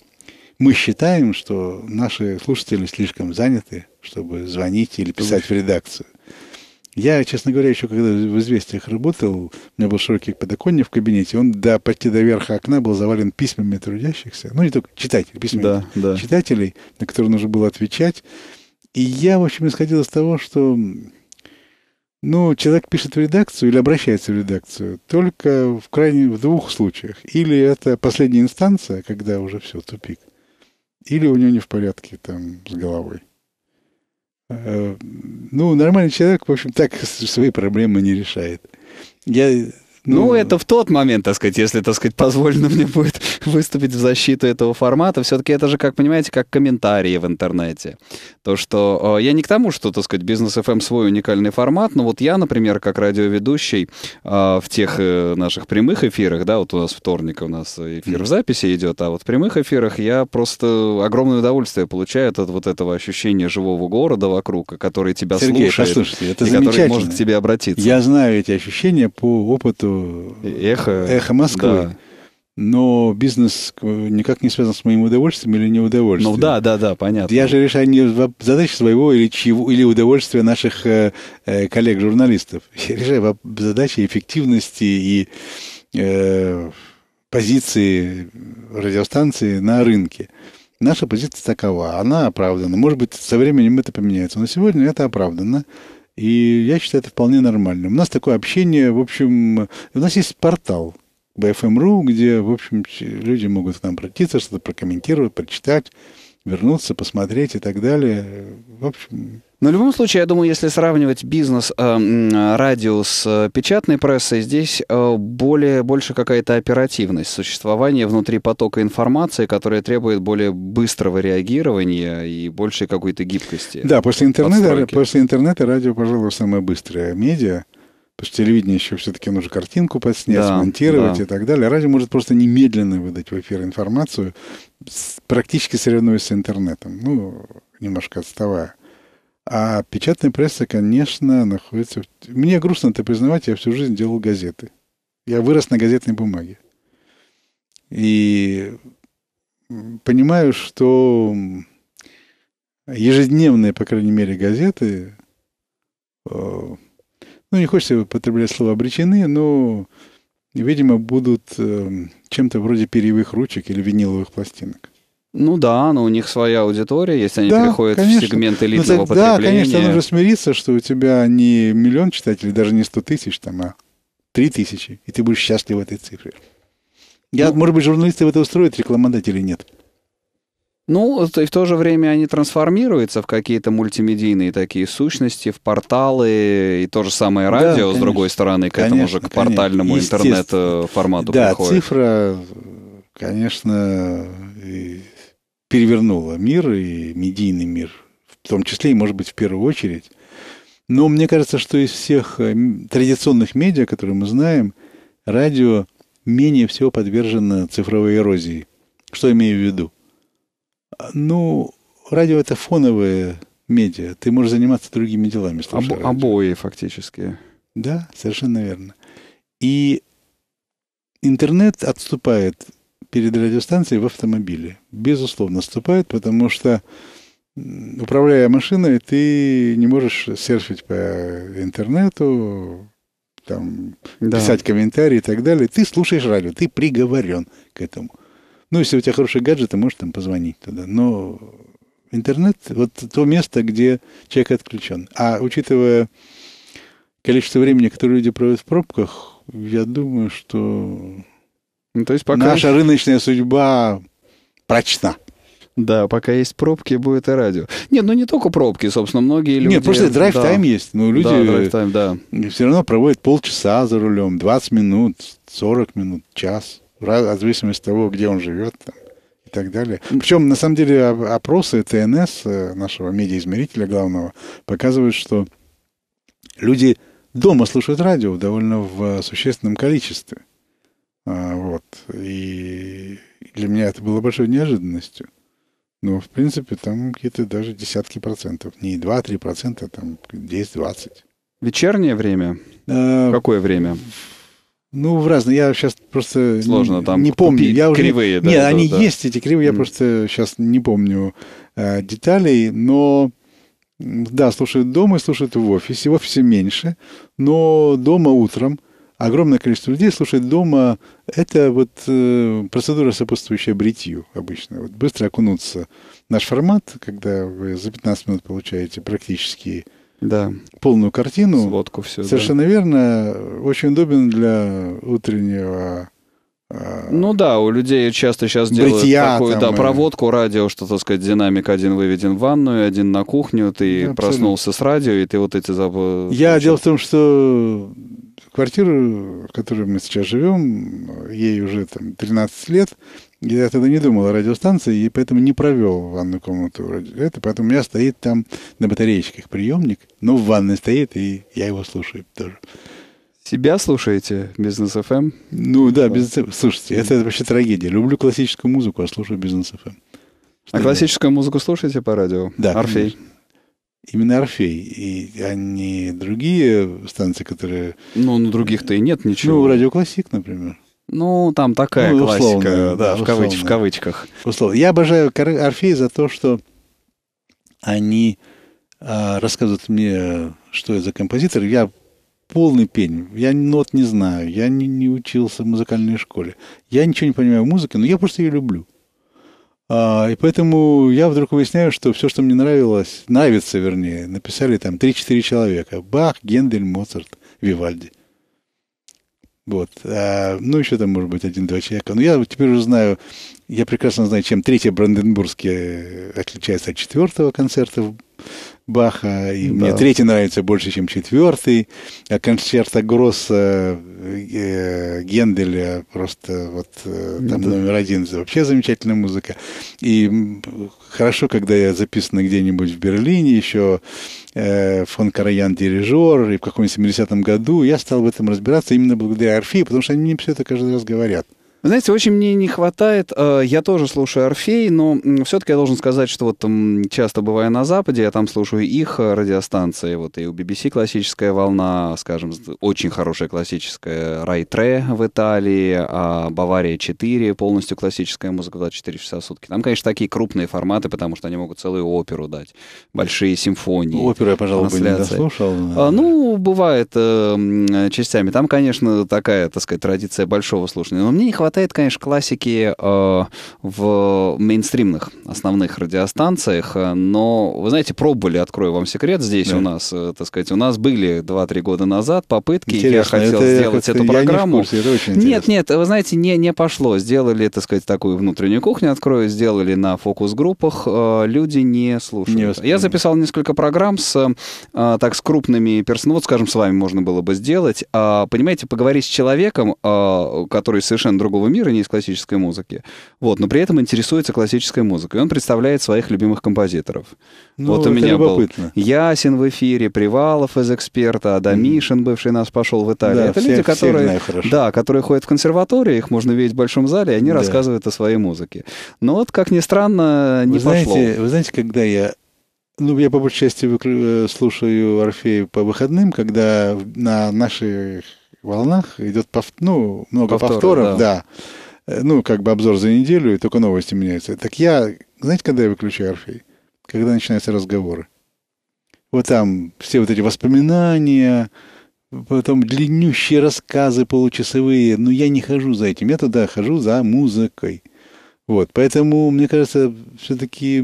мы считаем, что наши слушатели слишком заняты, чтобы звонить или писать в редакцию. Я, честно говоря, еще когда в «Известиях» работал, у меня был широкий подоконник в кабинете, он до, почти до верха окна был завален письмами трудящихся, ну, не только читателей, письмами да, да. читателей, на которые нужно было отвечать. И я, в общем, исходил из того, что ну, человек пишет в редакцию или обращается в редакцию только в крайне в двух случаях. Или это последняя инстанция, когда уже все, тупик. Или у него не в порядке там с головой. Э, ну, нормальный человек, в общем, так свои проблемы не решает. Я ну, ну, это в тот момент, так сказать, если, так сказать, позволено мне будет выступить в защиту этого формата. Все-таки это же, как понимаете, как комментарии в интернете. То, что э, я не к тому, что, так сказать, бизнес FM эм» свой уникальный формат, но вот я, например, как радиоведущий э, в тех э, наших прямых эфирах, да, вот у нас вторник у нас эфир в записи идет, а вот в прямых эфирах я просто огромное удовольствие получаю от вот этого ощущения живого города вокруг, который тебя Сергей, слушает, послушайте, это и который может к тебе обратиться. Я знаю эти ощущения по опыту эхо, эхо Москвы. Да. Но бизнес никак не связан с моим удовольствием или неудовольствием. Ну да, да, да, понятно. Я же решаю не задачи своего или, чьего, или удовольствия наших э, э коллег-журналистов. Я решаю задачи эффективности и э, позиции радиостанции на рынке. Наша позиция такова, она оправдана. Может быть, со временем это поменяется, но сегодня это оправдано. И я считаю, это вполне нормальным. У нас такое общение, в общем, у нас есть портал BFM.ru, где, в общем, люди могут к нам обратиться, что-то прокомментировать, прочитать, вернуться, посмотреть и так далее. В общем, но в любом случае, я думаю, если сравнивать бизнес э, радио с э, печатной прессой, здесь э, более, больше какая-то оперативность существования внутри потока информации, которая требует более быстрого реагирования и большей какой-то гибкости. Да, после интернета, после интернета радио, пожалуй, самое быстрое медиа. Потому что телевидение еще все-таки нужно картинку подснять, да, смонтировать да. и так далее. А радио может просто немедленно выдать в эфир информацию, практически соревнуясь с интернетом, ну, немножко отставая. А печатная пресса, конечно, находится... Мне грустно это признавать, я всю жизнь делал газеты. Я вырос на газетной бумаге. И понимаю, что ежедневные, по крайней мере, газеты, э, ну, не хочется употреблять слово «обречены», но, видимо, будут э, чем-то вроде перьевых ручек или виниловых пластинок. Ну да, но у них своя аудитория, если они да, переходят конечно. в сегмент ну, элитного ну, так, потребления. Да, конечно, нужно смириться, что у тебя не миллион читателей, даже не сто тысяч, там, а три тысячи, и ты будешь счастлив в этой цифре. Я, ну, может быть, журналисты в это устроят, рекламодатели нет. Ну, и в то же время они трансформируются в какие-то мультимедийные такие сущности, в порталы, и то же самое радио, да, конечно, с другой стороны, к конечно, этому же, к портальному интернет-формату э, да, приходит. Да, цифра, конечно, и перевернула мир и медийный мир, в том числе и, может быть, в первую очередь. Но мне кажется, что из всех э, традиционных медиа, которые мы знаем, радио менее всего подвержено цифровой эрозии. Что я имею в виду? Ну, радио это фоновое медиа. Ты можешь заниматься другими делами. Об, радио. обои фактически. Да, совершенно верно. И интернет отступает перед радиостанцией в автомобиле. Безусловно, вступает, потому что управляя машиной, ты не можешь серфить по интернету, там, да. писать комментарии и так далее. Ты слушаешь радио, ты приговорен к этому. Ну, если у тебя хороший гаджет, ты можешь там позвонить туда. Но интернет — вот то место, где человек отключен. А учитывая количество времени, которое люди проводят в пробках, я думаю, что ну, то есть пока... Наша рыночная судьба прочна. Да, пока есть пробки, будет и радио. Нет, ну не только пробки, собственно, многие люди... Нет, просто драйв-тайм да. есть. Ну, люди да, да. все равно проводят полчаса за рулем, 20 минут, 40 минут, час. В зависимости от того, где он живет там, и так далее. Причем, на самом деле, опросы ТНС, э, нашего медиаизмерителя главного, показывают, что люди дома слушают радио довольно в э, существенном количестве. А, вот. И для меня это было большой неожиданностью. Но, в принципе, там какие-то даже десятки процентов. Не 2-3 процента, а там 10-20. Вечернее время? А, Какое время? Ну, в разные. Я сейчас просто Сложно, не, там не помню. Я уже... Кривые, да? Нет, да, они да. есть, эти кривые. Я mm. просто сейчас не помню э, деталей, но... Да, слушают дома и слушают в офисе. В офисе меньше, но дома утром – огромное количество людей слушает дома. Это вот э, процедура, сопутствующая бритью обычно. Вот быстро окунуться. Наш формат, когда вы за 15 минут получаете практически да. полную картину. Сводку все. Совершенно да. верно. Э, очень удобен для утреннего ну а, да, у людей часто сейчас делают такую там, да, э, проводку радио, что, так сказать, динамик один выведен в ванную, один на кухню, ты Абсолютно. проснулся с радио, и ты вот эти запахи... Я дело в том, что квартиру, в которой мы сейчас живем, ей уже там 13 лет, я тогда не думал о радиостанции, и поэтому не провел ванную комнату. Это, поэтому у меня стоит там на батареечках приемник, но в ванной стоит, и я его слушаю тоже. Себя слушаете, Бизнес FM? Эм»? Ну да, Бизнес ФМ. Эм». Слушайте, это, это вообще трагедия. Люблю классическую музыку, а слушаю Бизнес ФМ. Эм». А классическую музыку слушаете по радио? Да. Орфей. Конечно. Именно Орфей, и, а не другие станции, которые... Ну, на других-то и нет ничего. Ну, Радио Классик, например. Ну, там такая ну, условно, классика, да, в, кавыч, в кавычках. Условно. Я обожаю Орфей за то, что они а, рассказывают мне, что я за композитор. Я полный пень. Я нот ну, не знаю, я не, не учился в музыкальной школе. Я ничего не понимаю в музыке, но я просто ее люблю. А, и поэтому я вдруг выясняю, что все, что мне нравилось, нравится, вернее, написали там 3-4 человека. Бах, Гендель, Моцарт, Вивальди. Вот. А, ну, еще там, может быть, один-два человека. Но я теперь уже знаю я прекрасно знаю, чем третий Бранденбургский э, отличается от четвертого концерта Баха. И да. мне третий нравится больше, чем четвертый. А концерта Гросса э, Генделя просто вот э, ну там да. номер один. Вообще замечательная музыка. И хорошо, когда я записан где-нибудь в Берлине, еще э, фон Караян дирижер, и в каком-нибудь 70-м году я стал в этом разбираться именно благодаря Орфею, потому что они мне все это каждый раз говорят. Вы знаете, очень мне не хватает. Э, я тоже слушаю Орфей, но все-таки я должен сказать, что вот часто бывая на Западе, я там слушаю их э, радиостанции. Вот и у BBC классическая волна, скажем, очень хорошая классическая Райтре в Италии, а Бавария 4, полностью классическая музыка 24 часа в сутки. Там, конечно, такие крупные форматы, потому что они могут целую оперу дать, большие симфонии. Оперу я, пожалуй, бы не дослушал. А, но... Ну, бывает э, частями. Там, конечно, такая, так сказать, традиция большого слушания. Но мне не хватает хватает, конечно, классики э, в мейнстримных основных радиостанциях, э, но, вы знаете, пробовали, открою вам секрет, здесь да. у нас, э, так сказать, у нас были 2-3 года назад попытки, интересно, я хотел это, сделать эту программу. Не курсе, это очень нет, нет, вы знаете, не, не пошло. Сделали, так сказать, такую внутреннюю кухню, открою, сделали на фокус-группах, э, люди не слушают. Не я записал несколько программ с, э, так, с крупными персонажами, вот, скажем, с вами можно было бы сделать. Э, понимаете, поговорить с человеком, э, который совершенно другой другого мира, не из классической музыки. Вот, но при этом интересуется классической музыкой. И он представляет своих любимых композиторов. Ну, вот у меня любопытно. был Ясин в эфире, Привалов из «Эксперта», Адамишин, бывший нас пошел в Италию. Да, это всех, люди, которые, да, которые ходят в консерваторию, их можно видеть в Большом зале, и они да. рассказывают о своей музыке. Но вот, как ни странно, не вы пошло. Знаете, вы знаете, когда я ну, я по большей части э, слушаю Орфея по выходным, когда на наших волнах, идет пов... ну, много повторов, повторов да. да. Э, ну, как бы обзор за неделю, и только новости меняются. Так я, знаете, когда я выключаю Орфей? Когда начинаются разговоры. Вот там все вот эти воспоминания, потом длиннющие рассказы получасовые. Но ну, я не хожу за этим, я туда хожу за музыкой. Вот, поэтому, мне кажется, все-таки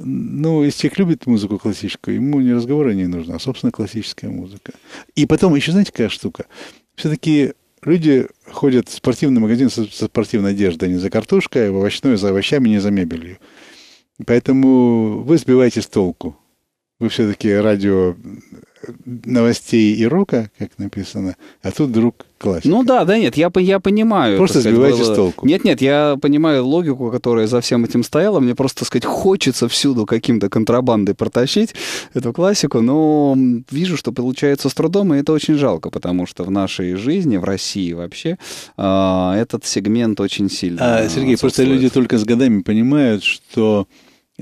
ну, если человек любит музыку классическую, ему не разговора не нужна, а, собственно, классическая музыка. И потом, еще знаете, какая штука? Все-таки люди ходят в спортивный магазин со спортивной одеждой, не за картошкой, а в овощной, за овощами, не за мебелью. Поэтому вы сбиваете с толку вы все-таки радио э, новостей и рока, как написано, а тут вдруг классика. Ну да, да нет, я, я понимаю. Просто сказать, сбиваете с толку. Нет, нет, я понимаю логику, которая за всем этим стояла. Мне просто, так сказать, хочется всюду каким-то контрабандой протащить эту классику, но вижу, что получается с трудом, и это очень жалко, потому что в нашей жизни, в России вообще, а, этот сегмент очень сильно... А, Сергей, просто люди только с годами понимают, что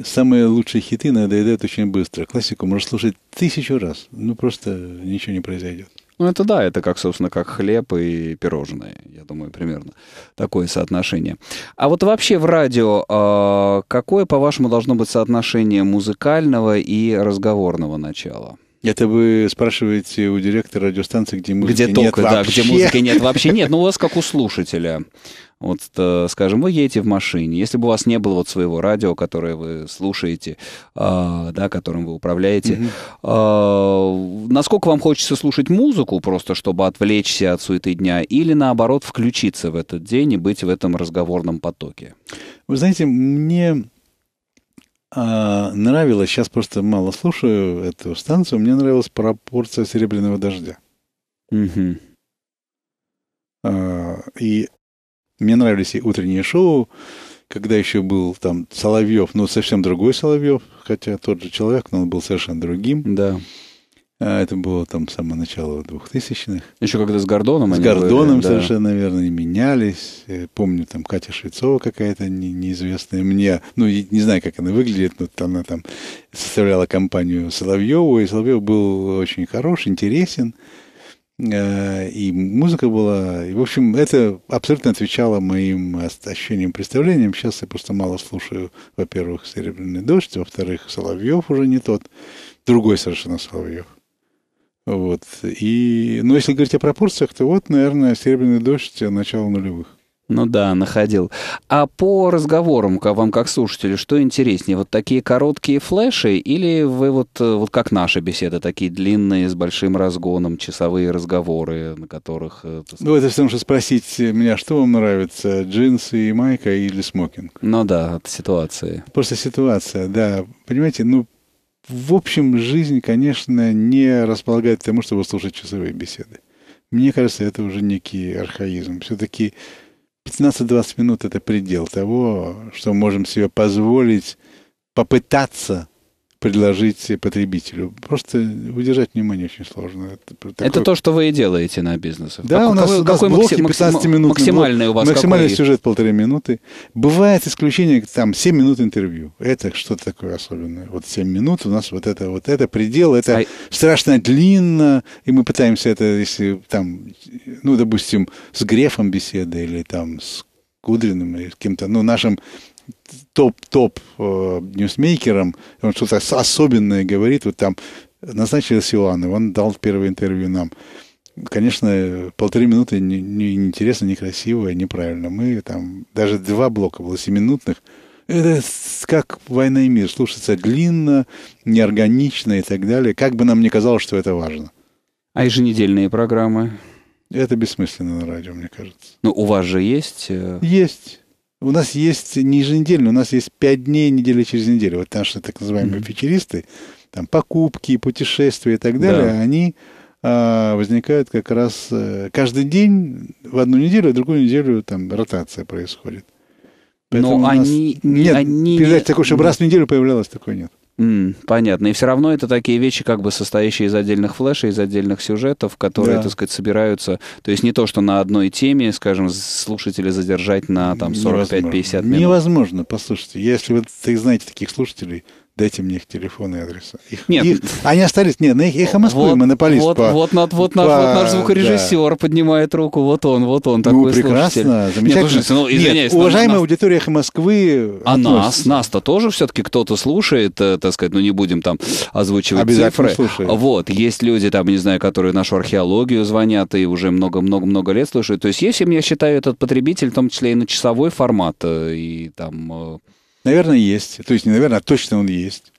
самые лучшие хиты надоедают очень быстро. Классику можно слушать тысячу раз. Ну, просто ничего не произойдет. Ну, это да, это как, собственно, как хлеб и пирожные. Я думаю, примерно такое соотношение. А вот вообще в радио а, какое, по-вашему, должно быть соотношение музыкального и разговорного начала? Это вы спрашиваете у директора радиостанции, где музыки где только, вообще. Да, где музыки нет вообще. Нет, ну у вас как у слушателя. Вот, э, скажем, вы едете в машине, если бы у вас не было вот своего радио, которое вы слушаете, э, да, которым вы управляете, mm-hmm. э, насколько вам хочется слушать музыку просто, чтобы отвлечься от суеты дня, или наоборот включиться в этот день и быть в этом разговорном потоке? Вы знаете, мне а, нравилось, сейчас просто мало слушаю эту станцию, мне нравилась пропорция серебряного дождя. Угу. А, и мне нравились и утренние шоу, когда еще был там Соловьев, ну, совсем другой Соловьев, хотя тот же человек, но он был совершенно другим. Да. А это было там самое начало двухтысячных. Еще когда с Гордоном С Гордоном были, совершенно да. верно, и менялись. Э, помню, там Катя Швецова какая-то не, неизвестная мне. Ну, не знаю, как она выглядит, но она там составляла компанию Соловьеву, и Соловьев был очень хорош, интересен. Э, и музыка была. И, в общем, это абсолютно отвечало моим ощущениям, представлениям. Сейчас я просто мало слушаю, во-первых, «Серебряный дождь», во-вторых, Соловьев уже не тот, другой совершенно Соловьев. Вот. И, но ну, если говорить о пропорциях, то вот, наверное, «Серебряный дождь» начало нулевых. Ну да, находил. А по разговорам к вам как слушателю, что интереснее, вот такие короткие флеши или вы вот, э, вот как наша беседа, такие длинные с большим разгоном, часовые разговоры, на которых... Э, ну это все равно, что спросить меня, что вам нравится, джинсы и майка или смокинг? Ну да, от ситуации. Просто ситуация, да. Понимаете, ну в общем, жизнь, конечно, не располагает к тому, чтобы слушать часовые беседы. Мне кажется, это уже некий архаизм. Все-таки 15-20 минут – это предел того, что можем себе позволить попытаться предложить потребителю. Просто удержать внимание очень сложно. Это, такой... это то, что вы и делаете на бизнесе Да, как, у нас, какой, у нас какой блоки максим, 15 минут. Максимальный у вас Максимальный какой? сюжет полторы минуты. Бывает исключение, там, 7 минут интервью. Это что-то такое особенное. Вот 7 минут у нас вот это, вот это предел, это а... страшно длинно, и мы пытаемся это, если там, ну, допустим, с Грефом беседа или там с Кудриным или с кем-то, ну, нашим топ-топ э, ньюсмейкером, он что-то особенное говорит, вот там назначили Силаны, он дал первое интервью нам. Конечно, полторы минуты не, не, неинтересно, некрасиво, неправильно. Мы там, даже два блока было, семиминутных, это как «Война и мир», слушается длинно, неорганично и так далее, как бы нам ни казалось, что это важно. А еженедельные программы? Это бессмысленно на радио, мне кажется. Ну, у вас же есть... Э, есть. У нас есть не еженедельно, у нас есть пять дней недели через неделю. Вот наши так называемые mm-hmm. фичеристы, там покупки, путешествия и так далее, да. они а, возникают как раз э, каждый день в одну неделю, а в другую неделю там ротация происходит. Поэтому Но они... Нет, они передать такой, чтобы нет. раз в неделю появлялось, такое нет. Mm, понятно. И все равно это такие вещи, как бы состоящие из отдельных флешей, из отдельных сюжетов, которые, да. так сказать, собираются. То есть не то, что на одной теме, скажем, слушателя задержать на там 45-50 минут. Невозможно, послушайте. Если вы, ты знаете таких слушателей, дайте мне их телефоны и адреса. Их, нет. Их, они остались, нет, на их, эхо Москвы, вот, монополист. Вот, по, вот, вот, вот, по, вот наш звукорежиссер да. поднимает руку, вот он, вот он, ну, такой ну, прекрасно, слушатель. замечательно. Ну, нет, ну, извиняюсь. Нет, уважаемая нас, аудитория эхо Москвы А нас, нас-то тоже все-таки кто-то слушает, э, так сказать, ну не будем там озвучивать цифры. Слушает. Вот, есть люди там, не знаю, которые нашу археологию звонят и уже много-много-много лет слушают. То есть, если я считаю этот потребитель, в том числе и на часовой формат, э, и там э, Наверное, есть. То есть не наверное, а точно он есть.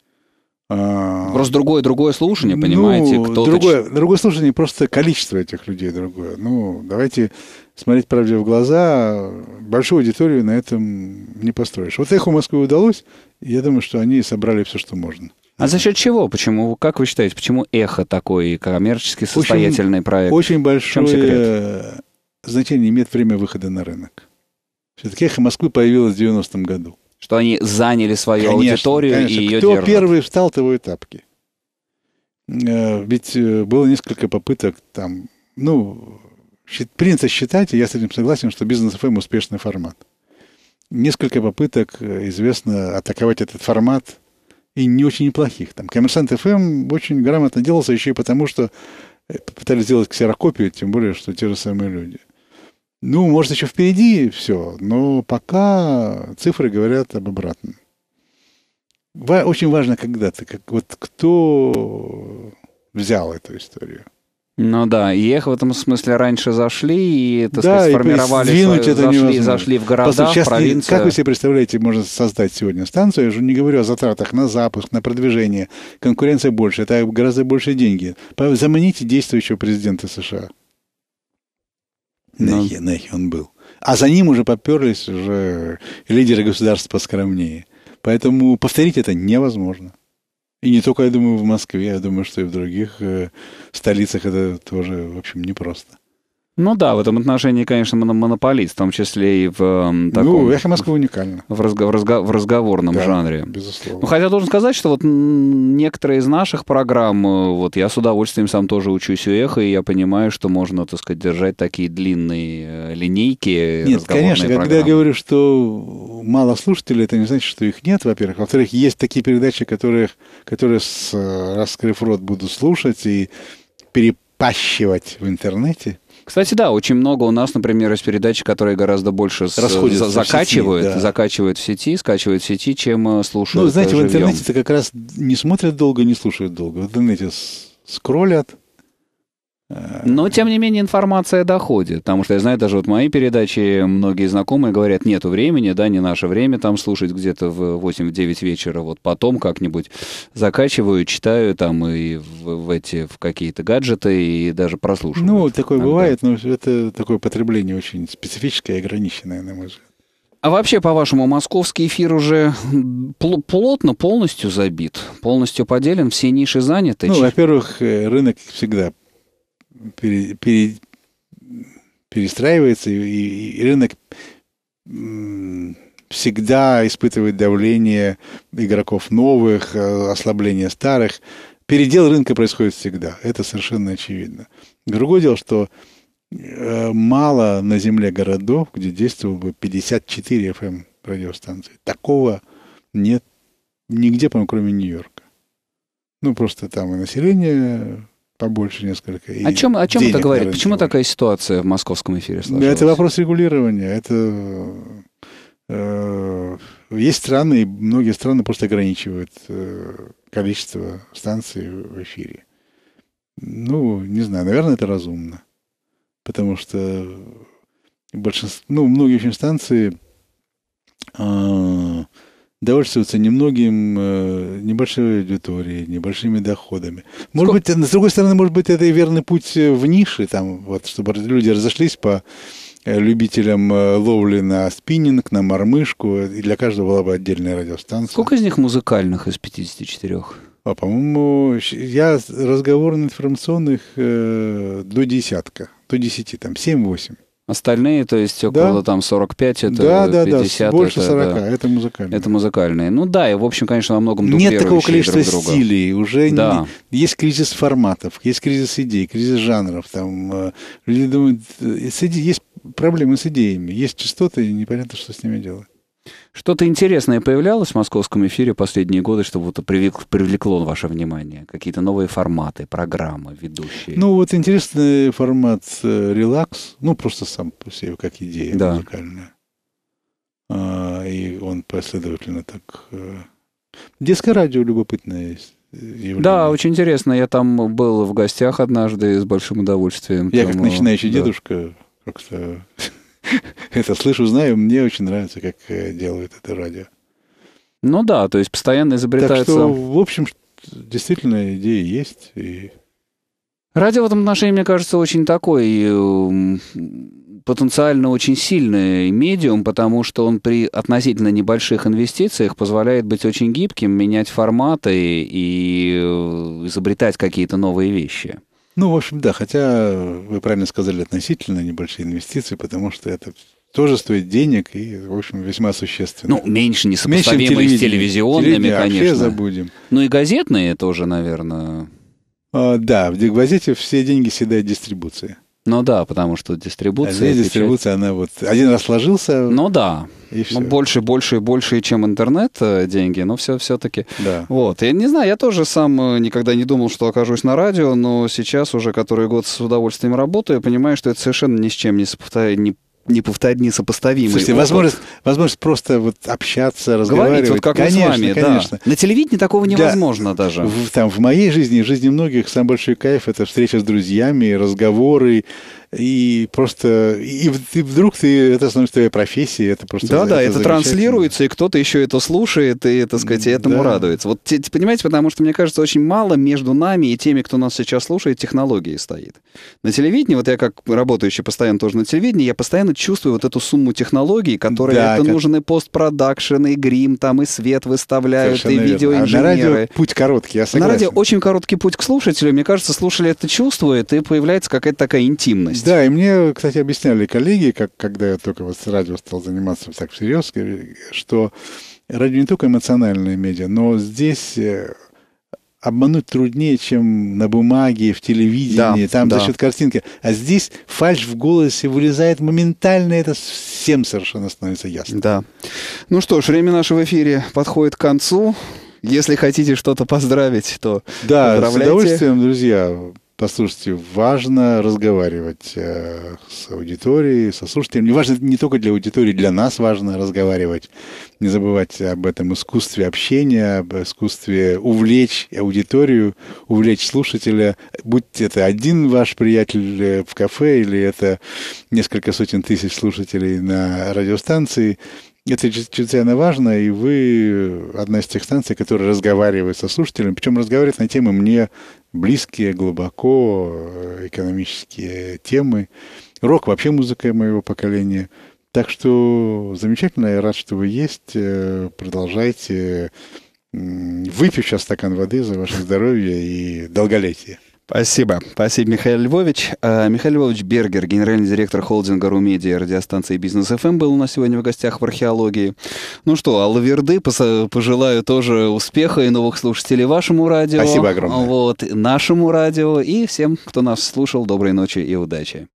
А, просто другое, другое слушание, ну, понимаете? Ну, кто другое, другое слушание, просто количество этих людей другое. Ну, давайте смотреть правде в глаза. Большую аудиторию на этом не построишь. Вот «Эхо Москвы» удалось, я думаю, что они собрали все, что можно. А за счет чего? Почему? Как вы считаете, почему «Эхо» такой коммерчески состоятельный очень, проект? Очень большое значение имеет время выхода на рынок. Все-таки «Эхо Москвы» появилось в 90-м году что они заняли свою конечно, аудиторию конечно. и ее Кто держат. первый встал, того и тапки. Э, ведь э, было несколько попыток там, ну, принято считать, и я с этим согласен, что бизнес ФМ успешный формат. Несколько попыток э, известно атаковать этот формат, и не очень неплохих. Там Коммерсант ФМ очень грамотно делался еще и потому, что пытались сделать ксерокопию, тем более, что те же самые люди. Ну, может, еще впереди все, но пока цифры говорят об обратном. Очень важно, когда ты, как вот кто взял эту историю. Ну да, и их в этом смысле раньше зашли и, так да, сказать, сформировали, и свою, это зашли, невозможно. зашли в города, Потому, в провинции. Как вы себе представляете, можно создать сегодня станцию? Я же не говорю о затратах на запуск, на продвижение. Конкуренция больше, это гораздо больше деньги. Замените действующего президента США. Ну. Нехи, Но... Нехи он был. А за ним уже поперлись уже лидеры государств поскромнее. Поэтому повторить это невозможно. И не только, я думаю, в Москве, я думаю, что и в других э, столицах это тоже, в общем, непросто. Ну да, в этом отношении, конечно, монополист, в том числе и в ну, таком... Ну, «Эхо Москвы» уникально. В, разго в, разго в разговорном да, жанре. безусловно. Ну, хотя должен сказать, что вот некоторые из наших программ, э, вот я с удовольствием сам тоже учусь у «Эхо», и я понимаю, что можно, так сказать, держать такие длинные э, линейки Нет, конечно, программы. когда я говорю, что мало слушателей, это не значит, что их нет, во-первых. Во-вторых, есть такие передачи, которые, которые с, э, раскрыв рот, буду слушать и перепащивать в интернете. Кстати, да, очень много у нас, например, есть передачи, которые гораздо больше с... Расходятся закачивают, сети, да. закачивают в сети, скачивают в сети, чем э, слушают. Ну, э, знаете, живьем. в интернете это как раз не смотрят долго, не слушают долго. В интернете скроллят, но, тем не менее, информация доходит, потому что я знаю, даже вот мои передачи, многие знакомые говорят, нету времени, да, не наше время там слушать где-то в 8-9 вечера, вот потом как-нибудь закачиваю, читаю там и в, в эти, в какие-то гаджеты и даже прослушиваю. Ну, такое а, бывает, но это такое потребление очень специфическое и ограниченное, на мой взгляд. А вообще, по-вашему, московский эфир уже пл- плотно, полностью забит, полностью поделен, все ниши заняты? Ну, во-первых, э, рынок всегда пере, пере, перестраивается, и, и, и рынок всегда испытывает давление игроков новых, э, ослабление старых. Передел рынка происходит всегда. Это совершенно очевидно. Другое дело, что э, мало на земле городов, где действовал бы 54 FM эм радиостанции. Такого нет нигде, по кроме Нью-Йорка. Ну, просто там и население побольше несколько. О чем, о чем это говорит? Почему больше. такая ситуация в московском эфире ну, сложилась? Это вопрос регулирования. Это э, есть страны, и многие страны просто ограничивают э, количество станций в эфире. Ну, не знаю, наверное, это разумно. Потому что большинство, ну, многие очень станции э, довольствуются немногим, э, небольшой аудиторией, небольшими доходами. Может Сколько? быть, с другой стороны, может быть, это и верный путь э, в нише, там, вот, чтобы люди разошлись по э, любителям ловли на спиннинг, на мормышку, и для каждого была бы отдельная радиостанция. Сколько из них музыкальных из 54? А, по-моему, я разговор на информационных э, до десятка, до десяти, там, семь-восемь. Остальные, то есть около да. там 45, это да, да, 50. Да, больше это, 40, да. это музыкальные. Это музыкальные. Ну да, и в общем, конечно, во многом Нет такого количества друг стилей, уже да. не, есть кризис форматов, есть кризис идей, кризис жанров. Там, э, люди думают, э, есть проблемы с идеями, есть частоты, и непонятно, что с ними делать. Что-то интересное появлялось в московском эфире последние годы, что вот привлек, привлекло ваше внимание? Какие-то новые форматы, программы, ведущие? Ну, вот интересный формат э, «Релакс», ну, просто сам по себе, как идея да. музыкальная. А, и он последовательно так... Э, детское радио любопытное э, Явление. Да, очень интересно. Я там был в гостях однажды с большим удовольствием. Я там, как начинающий да. дедушка как-то это слышу, знаю, мне очень нравится, как э, делают это радио. Ну да, то есть постоянно изобретается... Так что, в общем, действительно идея есть. И... Радио в этом отношении, мне кажется, очень такой э, потенциально очень сильный медиум, потому что он при относительно небольших инвестициях позволяет быть очень гибким, менять форматы и э, изобретать какие-то новые вещи. Ну, в общем, да, хотя вы правильно сказали, относительно небольшие инвестиции, потому что это тоже стоит денег и, в общем, весьма существенно. Ну, меньше несопоставимо меньше с телевизионными, конечно. забудем. Ну и газетные тоже, наверное. А, да, в газете все деньги съедает дистрибуция. Ну да, потому что дистрибуция... А здесь отвечает... дистрибуция, она вот... Один раз сложился... Ну да. И все. Ну, больше, больше и больше, чем интернет э, деньги, но все все-таки. Да. Вот. Я не знаю, я тоже сам э, никогда не думал, что окажусь на радио, но сейчас уже который год с удовольствием работаю, я понимаю, что это совершенно ни с чем не, сопоставимо, не не неповторимый, несопоставимый. Слушайте, опыт. возможность, возможность просто вот общаться, разговаривать. Говорить, вот как конечно, мы с вами, конечно. Да. На телевидении такого невозможно да. даже. В, там, в моей жизни, в жизни многих, самый большой кайф – это встреча с друзьями, разговоры, и просто и, и вдруг ты это становится твоей профессией, это просто да, да, это, это транслируется и кто-то еще это слушает и, так сказать, этому да. радуется. Вот понимаете, потому что мне кажется, очень мало между нами и теми, кто нас сейчас слушает, технологии стоит. На телевидении, вот я как работающий постоянно тоже на телевидении, я постоянно чувствую вот эту сумму технологий, которые да, это как... нужен постпродакшн, и грим, там и свет выставляют, Совершенно и видеоинженеры. А на радио путь короткий, я согласен. На радио очень короткий путь к слушателю, мне кажется, слушали это чувствует, и появляется какая-то такая интимность есть. Да, и мне, кстати, объясняли коллеги, как, когда я только вот с радио стал заниматься так всерьез, э, что радио не только эмоциональные медиа, но здесь э, обмануть труднее, чем на бумаге, в телевидении, да, там да. за счет картинки. А здесь фальш в голосе вылезает моментально, это всем совершенно становится ясно. Да. Ну что ж, время нашего эфира подходит к концу. Если хотите что-то поздравить, то да, поздравляйте. с удовольствием, друзья. Послушайте, важно разговаривать э, с аудиторией, со слушателями. Ну, важно не только для аудитории, для нас важно разговаривать. Не забывать об этом искусстве общения, об искусстве увлечь аудиторию, увлечь слушателя. Будь это один ваш приятель э, в кафе или это несколько сотен тысяч слушателей на радиостанции – это чрезвычайно важно, и вы одна из тех станций, которая разговаривает со слушателем, причем разговаривает на темы мне близкие, глубоко, э, экономические темы. Рок вообще музыка моего поколения. Так что замечательно, я рад, что вы есть. Э, продолжайте. Выпью сейчас стакан воды за ваше здоровье и долголетие. Спасибо. Спасибо, Михаил Львович. Э, Михаил Львович Бергер, генеральный директор холдинга «Румедия» радиостанции «Бизнес ФМ» эм» был у нас сегодня в гостях в археологии. Ну что, Алаверды, пожелаю тоже успеха и новых слушателей вашему радио. Спасибо огромное. Вот, нашему радио и всем, кто нас слушал, доброй ночи и удачи.